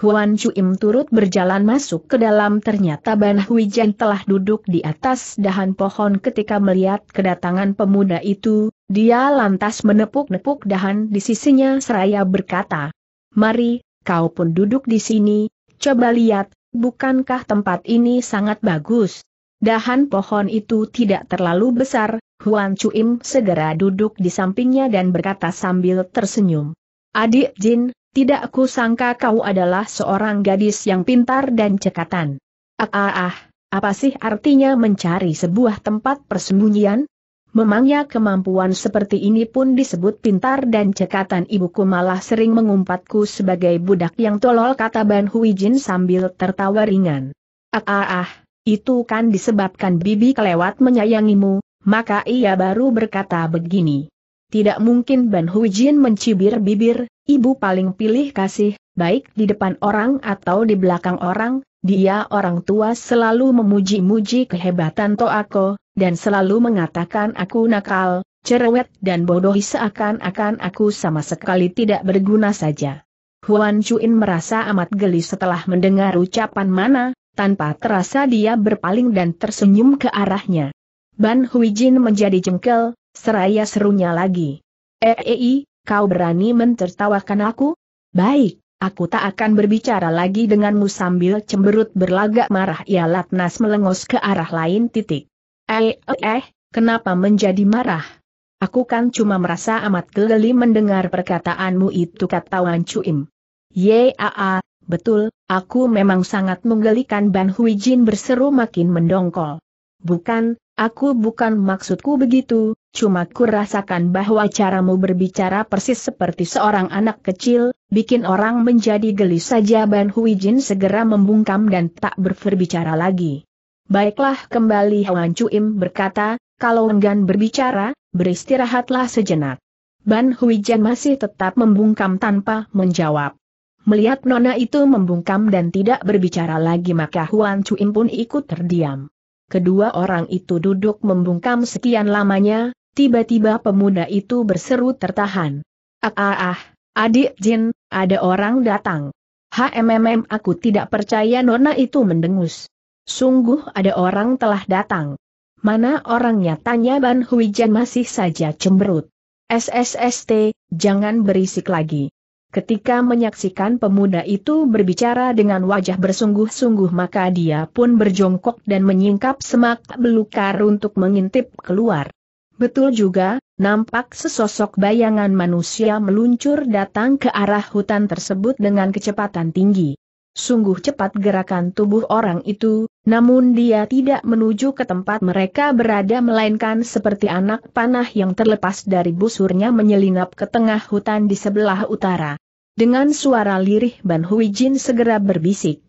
Huan Chuim turut berjalan masuk ke dalam ternyata Ban Huijan telah duduk di atas dahan pohon ketika melihat kedatangan pemuda itu, dia lantas menepuk-nepuk dahan di sisinya seraya berkata, Mari, kau pun duduk di sini, coba lihat, bukankah tempat ini sangat bagus? Dahan pohon itu tidak terlalu besar, Huan Cuim segera duduk di sampingnya dan berkata sambil tersenyum. Adik Jin, tidak kusangka kau adalah seorang gadis yang pintar dan cekatan. Ah ah ah, apa sih artinya mencari sebuah tempat persembunyian? Memangnya kemampuan seperti ini pun disebut pintar dan cekatan ibuku malah sering mengumpatku sebagai budak yang tolol kata Ban Hui Jin sambil tertawa ringan. Ah ah ah, itu kan disebabkan bibi kelewat menyayangimu, maka ia baru berkata begini. Tidak mungkin Ban Hujin mencibir bibir, ibu paling pilih kasih, baik di depan orang atau di belakang orang, dia orang tua selalu memuji-muji kehebatan Toako, dan selalu mengatakan aku nakal, cerewet dan bodoh seakan-akan aku sama sekali tidak berguna saja. Huan Chuin merasa amat geli setelah mendengar ucapan mana, tanpa terasa dia berpaling dan tersenyum ke arahnya. Ban Huijin menjadi jengkel, seraya serunya lagi. Eei, eh, eh, kau berani mentertawakan aku? Baik, aku tak akan berbicara lagi denganmu sambil cemberut berlagak marah ia Latnas melengos ke arah lain titik. Eh, eh, kenapa menjadi marah? Aku kan cuma merasa amat geli mendengar perkataanmu itu kata Wan Chuim. Yaa, Betul, aku memang sangat menggelikan Ban Hui Jin berseru makin mendongkol. Bukan, aku bukan maksudku begitu, cuma ku rasakan bahwa caramu berbicara persis seperti seorang anak kecil, bikin orang menjadi geli saja Ban Hui Jin segera membungkam dan tak berbicara lagi. Baiklah kembali Huan Im berkata, kalau enggan berbicara, beristirahatlah sejenak. Ban Hui Jin masih tetap membungkam tanpa menjawab. Melihat Nona itu membungkam dan tidak berbicara lagi maka Huan Cuin pun ikut terdiam. Kedua orang itu duduk membungkam sekian lamanya, tiba-tiba pemuda itu berseru tertahan. Ah ah ah, adik Jin, ada orang datang. HMMM aku tidak percaya Nona itu mendengus. Sungguh ada orang telah datang. Mana orangnya tanya Ban Huijan masih saja cemberut. SSST, jangan berisik lagi. Ketika menyaksikan pemuda itu berbicara dengan wajah bersungguh-sungguh maka dia pun berjongkok dan menyingkap semak belukar untuk mengintip keluar. Betul juga, nampak sesosok bayangan manusia meluncur datang ke arah hutan tersebut dengan kecepatan tinggi. Sungguh cepat gerakan tubuh orang itu, namun dia tidak menuju ke tempat mereka berada melainkan seperti anak panah yang terlepas dari busurnya menyelinap ke tengah hutan di sebelah utara. Dengan suara lirih Ban Hui Jin segera berbisik.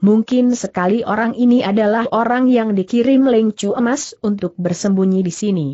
Mungkin sekali orang ini adalah orang yang dikirim Leng Chu Emas untuk bersembunyi di sini.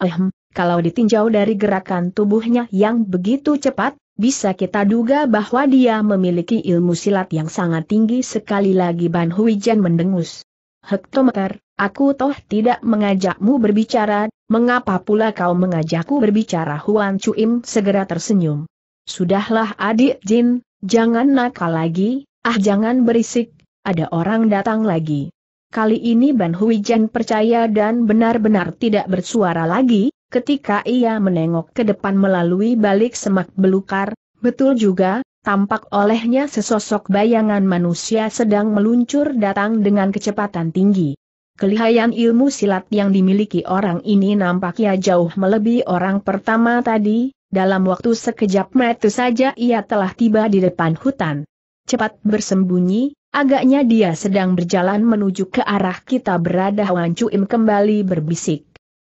Ehm, kalau ditinjau dari gerakan tubuhnya yang begitu cepat, bisa kita duga bahwa dia memiliki ilmu silat yang sangat tinggi sekali lagi Ban Hui Jin mendengus. Hektometer, aku toh tidak mengajakmu berbicara, mengapa pula kau mengajakku berbicara Huan Chu Im segera tersenyum. Sudahlah adik Jin, jangan nakal lagi, ah jangan berisik, ada orang datang lagi. Kali ini Ban Hui percaya dan benar-benar tidak bersuara lagi, ketika ia menengok ke depan melalui balik semak belukar, betul juga, tampak olehnya sesosok bayangan manusia sedang meluncur datang dengan kecepatan tinggi. Kelihayan ilmu silat yang dimiliki orang ini nampaknya jauh melebihi orang pertama tadi, dalam waktu sekejap mata saja ia telah tiba di depan hutan. Cepat bersembunyi, agaknya dia sedang berjalan menuju ke arah kita berada Wan kembali berbisik.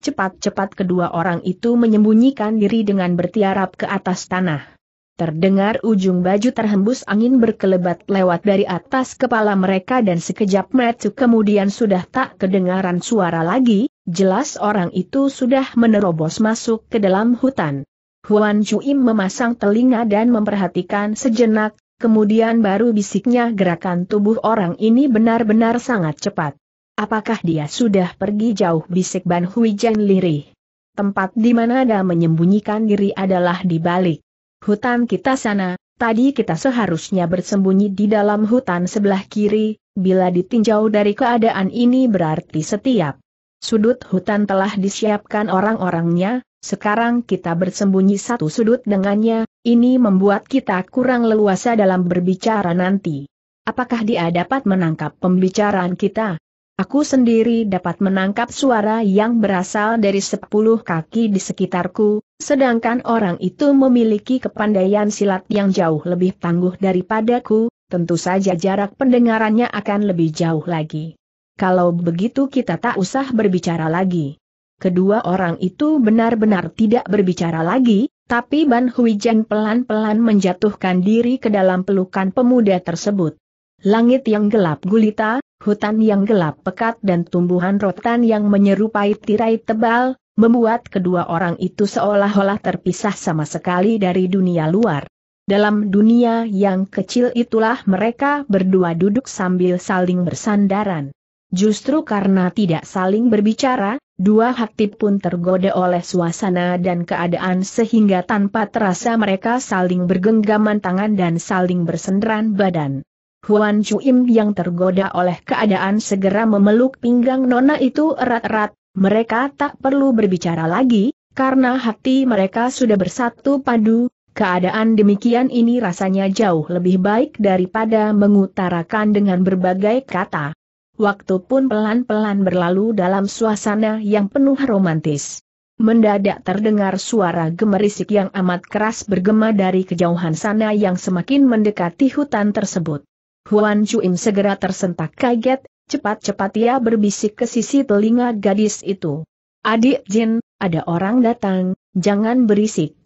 Cepat-cepat kedua orang itu menyembunyikan diri dengan bertiarap ke atas tanah. Terdengar ujung baju terhembus angin berkelebat lewat dari atas kepala mereka dan sekejap mata kemudian sudah tak kedengaran suara lagi, jelas orang itu sudah menerobos masuk ke dalam hutan. Huan Chuim memasang telinga dan memperhatikan sejenak, kemudian baru bisiknya gerakan tubuh orang ini benar-benar sangat cepat. Apakah dia sudah pergi jauh bisik Ban Hui Jen lirih? Tempat di mana ada menyembunyikan diri adalah di balik hutan kita sana, tadi kita seharusnya bersembunyi di dalam hutan sebelah kiri, bila ditinjau dari keadaan ini berarti setiap sudut hutan telah disiapkan orang-orangnya, sekarang kita bersembunyi satu sudut dengannya, ini membuat kita kurang leluasa dalam berbicara nanti. Apakah dia dapat menangkap pembicaraan kita? Aku sendiri dapat menangkap suara yang berasal dari sepuluh kaki di sekitarku, sedangkan orang itu memiliki kepandaian silat yang jauh lebih tangguh daripadaku, tentu saja jarak pendengarannya akan lebih jauh lagi. Kalau begitu kita tak usah berbicara lagi. Kedua orang itu benar-benar tidak berbicara lagi, tapi Ban Huijan pelan-pelan menjatuhkan diri ke dalam pelukan pemuda tersebut. Langit yang gelap gulita, hutan yang gelap pekat dan tumbuhan rotan yang menyerupai tirai tebal, membuat kedua orang itu seolah-olah terpisah sama sekali dari dunia luar. Dalam dunia yang kecil itulah mereka berdua duduk sambil saling bersandaran. Justru karena tidak saling berbicara, Dua hati pun tergoda oleh suasana dan keadaan sehingga tanpa terasa mereka saling bergenggaman tangan dan saling bersenderan badan. Huan Chuim yang tergoda oleh keadaan segera memeluk pinggang nona itu erat-erat, mereka tak perlu berbicara lagi, karena hati mereka sudah bersatu padu, keadaan demikian ini rasanya jauh lebih baik daripada mengutarakan dengan berbagai kata. Waktu pun pelan-pelan berlalu dalam suasana yang penuh romantis. Mendadak terdengar suara gemerisik yang amat keras bergema dari kejauhan sana yang semakin mendekati hutan tersebut. Huan Chuim segera tersentak kaget, cepat-cepat ia berbisik ke sisi telinga gadis itu. Adik Jin, ada orang datang, jangan berisik.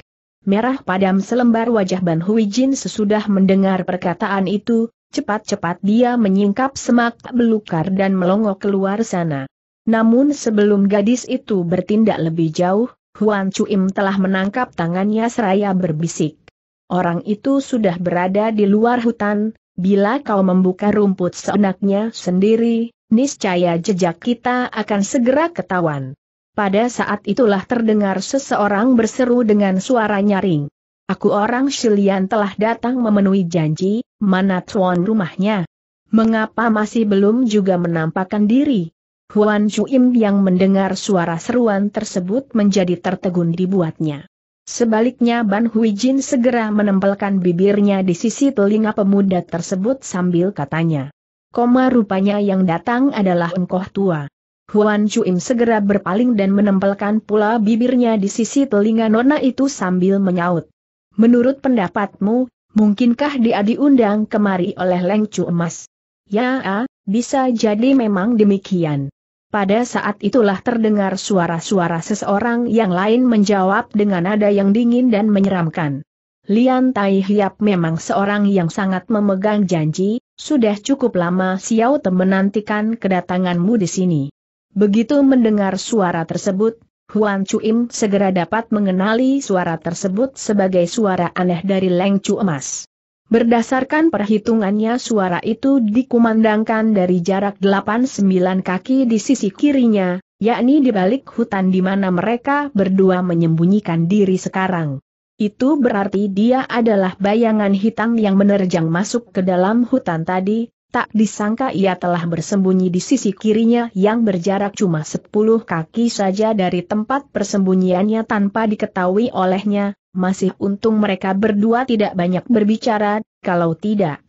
Merah padam selembar wajah Ban Hui Jin sesudah mendengar perkataan itu, Cepat-cepat dia menyingkap semak belukar dan melongo keluar sana. Namun sebelum gadis itu bertindak lebih jauh, Huan Chuim telah menangkap tangannya seraya berbisik. Orang itu sudah berada di luar hutan, bila kau membuka rumput seenaknya sendiri, niscaya jejak kita akan segera ketahuan. Pada saat itulah terdengar seseorang berseru dengan suara nyaring. Aku orang Shilian telah datang memenuhi janji, mana tuan rumahnya? Mengapa masih belum juga menampakkan diri? Huan Chuim yang mendengar suara seruan tersebut menjadi tertegun dibuatnya. Sebaliknya Ban Hui Jin segera menempelkan bibirnya di sisi telinga pemuda tersebut sambil katanya. Koma rupanya yang datang adalah engkoh tua. Huan Chuim segera berpaling dan menempelkan pula bibirnya di sisi telinga nona itu sambil menyaut. Menurut pendapatmu, mungkinkah dia diundang kemari oleh Lengcu Emas? Ya, ah, bisa jadi memang demikian. Pada saat itulah terdengar suara-suara seseorang yang lain menjawab dengan nada yang dingin dan menyeramkan. Lian Tai Hiap memang seorang yang sangat memegang janji, sudah cukup lama Xiao Te menantikan kedatanganmu di sini. Begitu mendengar suara tersebut, Huan Chuim segera dapat mengenali suara tersebut sebagai suara aneh dari Leng Chu Emas. Berdasarkan perhitungannya suara itu dikumandangkan dari jarak 89 kaki di sisi kirinya, yakni di balik hutan di mana mereka berdua menyembunyikan diri sekarang. Itu berarti dia adalah bayangan hitam yang menerjang masuk ke dalam hutan tadi, Tak disangka ia telah bersembunyi di sisi kirinya yang berjarak cuma sepuluh kaki saja dari tempat persembunyiannya tanpa diketahui olehnya, masih untung mereka berdua tidak banyak berbicara, kalau tidak.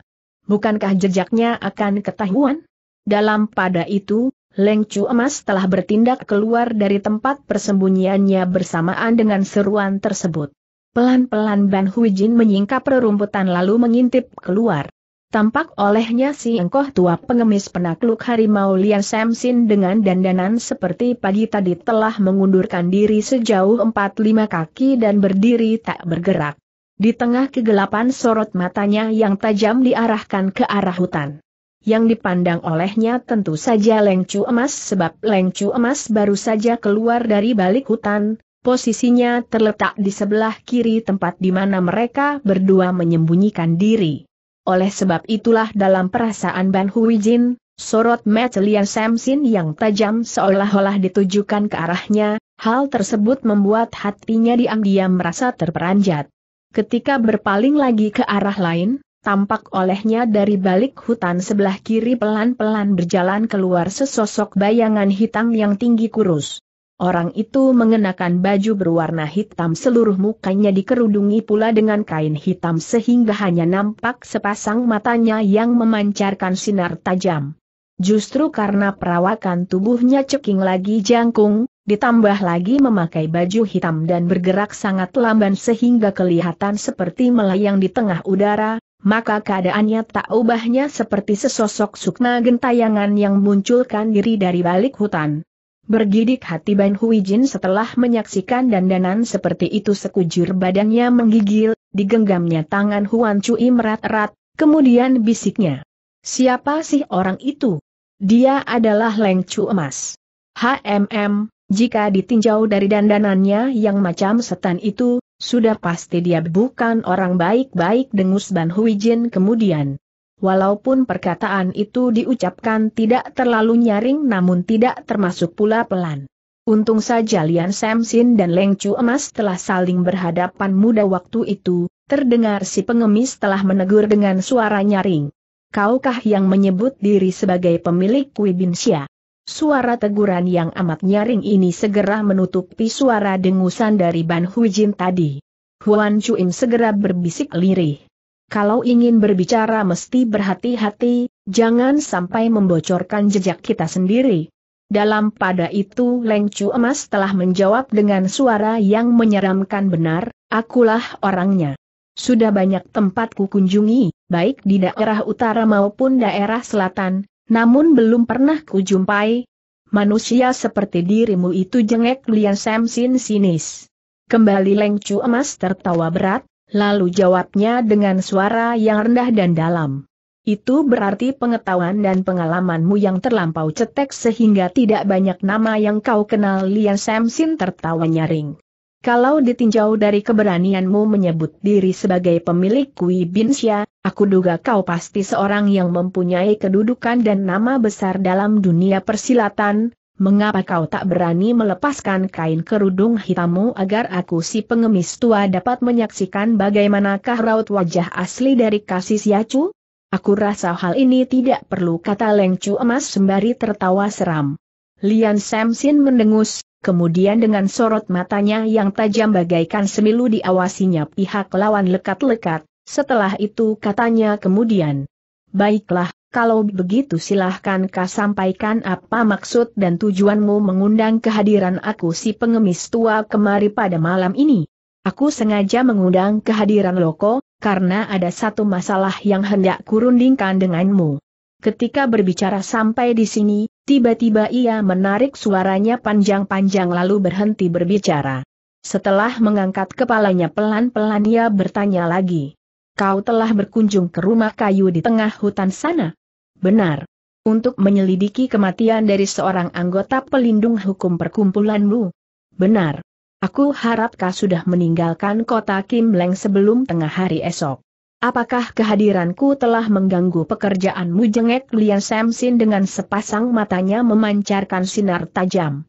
Bukankah jejaknya akan ketahuan? Dalam pada itu, Leng Chu Emas telah bertindak keluar dari tempat persembunyiannya bersamaan dengan seruan tersebut. Pelan-pelan Ban Hui Jin menyingkap rerumputan lalu mengintip keluar. Tampak olehnya si engkoh tua pengemis penakluk harimau Lian Samsin dengan dandanan seperti pagi tadi telah mengundurkan diri sejauh 4-5 kaki dan berdiri tak bergerak. Di tengah kegelapan sorot matanya yang tajam diarahkan ke arah hutan. Yang dipandang olehnya tentu saja lengcu emas sebab lengcu emas baru saja keluar dari balik hutan, posisinya terletak di sebelah kiri tempat di mana mereka berdua menyembunyikan diri oleh sebab itulah dalam perasaan Ban Hui Jin, sorot mata Lian Samsin yang tajam seolah-olah ditujukan ke arahnya, hal tersebut membuat hatinya diam-diam merasa terperanjat. Ketika berpaling lagi ke arah lain, tampak olehnya dari balik hutan sebelah kiri pelan-pelan berjalan keluar sesosok bayangan hitam yang tinggi kurus. Orang itu mengenakan baju berwarna hitam seluruh mukanya dikerudungi pula dengan kain hitam sehingga hanya nampak sepasang matanya yang memancarkan sinar tajam. Justru karena perawakan tubuhnya ceking lagi jangkung, ditambah lagi memakai baju hitam dan bergerak sangat lamban sehingga kelihatan seperti melayang di tengah udara, maka keadaannya tak ubahnya seperti sesosok sukna gentayangan yang munculkan diri dari balik hutan. Bergidik hati Ban Hui Jin setelah menyaksikan dandanan seperti itu sekujur badannya menggigil, digenggamnya tangan Huan Cui merat-erat, kemudian bisiknya. Siapa sih orang itu? Dia adalah Leng Chu Emas. HMM, jika ditinjau dari dandanannya yang macam setan itu, sudah pasti dia bukan orang baik-baik dengus Ban Hui Jin kemudian. Walaupun perkataan itu diucapkan tidak terlalu nyaring namun tidak termasuk pula pelan. Untung saja Lian Samsin dan Leng Chu Emas telah saling berhadapan muda waktu itu, terdengar si pengemis telah menegur dengan suara nyaring. Kaukah yang menyebut diri sebagai pemilik Kui Xia? Suara teguran yang amat nyaring ini segera menutupi suara dengusan dari Ban Hujin tadi. Huan Chuim segera berbisik lirih kalau ingin berbicara mesti berhati-hati, jangan sampai membocorkan jejak kita sendiri. Dalam pada itu Leng Chu Emas telah menjawab dengan suara yang menyeramkan benar, akulah orangnya. Sudah banyak tempat ku kunjungi, baik di daerah utara maupun daerah selatan, namun belum pernah ku jumpai. Manusia seperti dirimu itu jengek Lian Samsin sinis. Kembali Leng Chu Emas tertawa berat, Lalu jawabnya dengan suara yang rendah dan dalam. Itu berarti pengetahuan dan pengalamanmu yang terlampau cetek sehingga tidak banyak nama yang kau kenal Lian Samsin tertawa nyaring. Kalau ditinjau dari keberanianmu menyebut diri sebagai pemilik Kui Binsya, aku duga kau pasti seorang yang mempunyai kedudukan dan nama besar dalam dunia persilatan, mengapa kau tak berani melepaskan kain kerudung hitammu agar aku si pengemis tua dapat menyaksikan bagaimanakah raut wajah asli dari kasih siacu? Aku rasa hal ini tidak perlu kata Lengcu Emas sembari tertawa seram. Lian Samsin mendengus, kemudian dengan sorot matanya yang tajam bagaikan semilu diawasinya pihak lawan lekat-lekat, setelah itu katanya kemudian. Baiklah, kalau begitu silahkan kau sampaikan apa maksud dan tujuanmu mengundang kehadiran aku si pengemis tua kemari pada malam ini. Aku sengaja mengundang kehadiran Loko, karena ada satu masalah yang hendak kurundingkan denganmu. Ketika berbicara sampai di sini, tiba-tiba ia menarik suaranya panjang-panjang lalu berhenti berbicara. Setelah mengangkat kepalanya pelan-pelan ia bertanya lagi. Kau telah berkunjung ke rumah kayu di tengah hutan sana? Benar. Untuk menyelidiki kematian dari seorang anggota pelindung hukum perkumpulanmu. Benar. Aku harap kau sudah meninggalkan kota Kim Leng sebelum tengah hari esok. Apakah kehadiranku telah mengganggu pekerjaanmu jengek Lian Samsin dengan sepasang matanya memancarkan sinar tajam.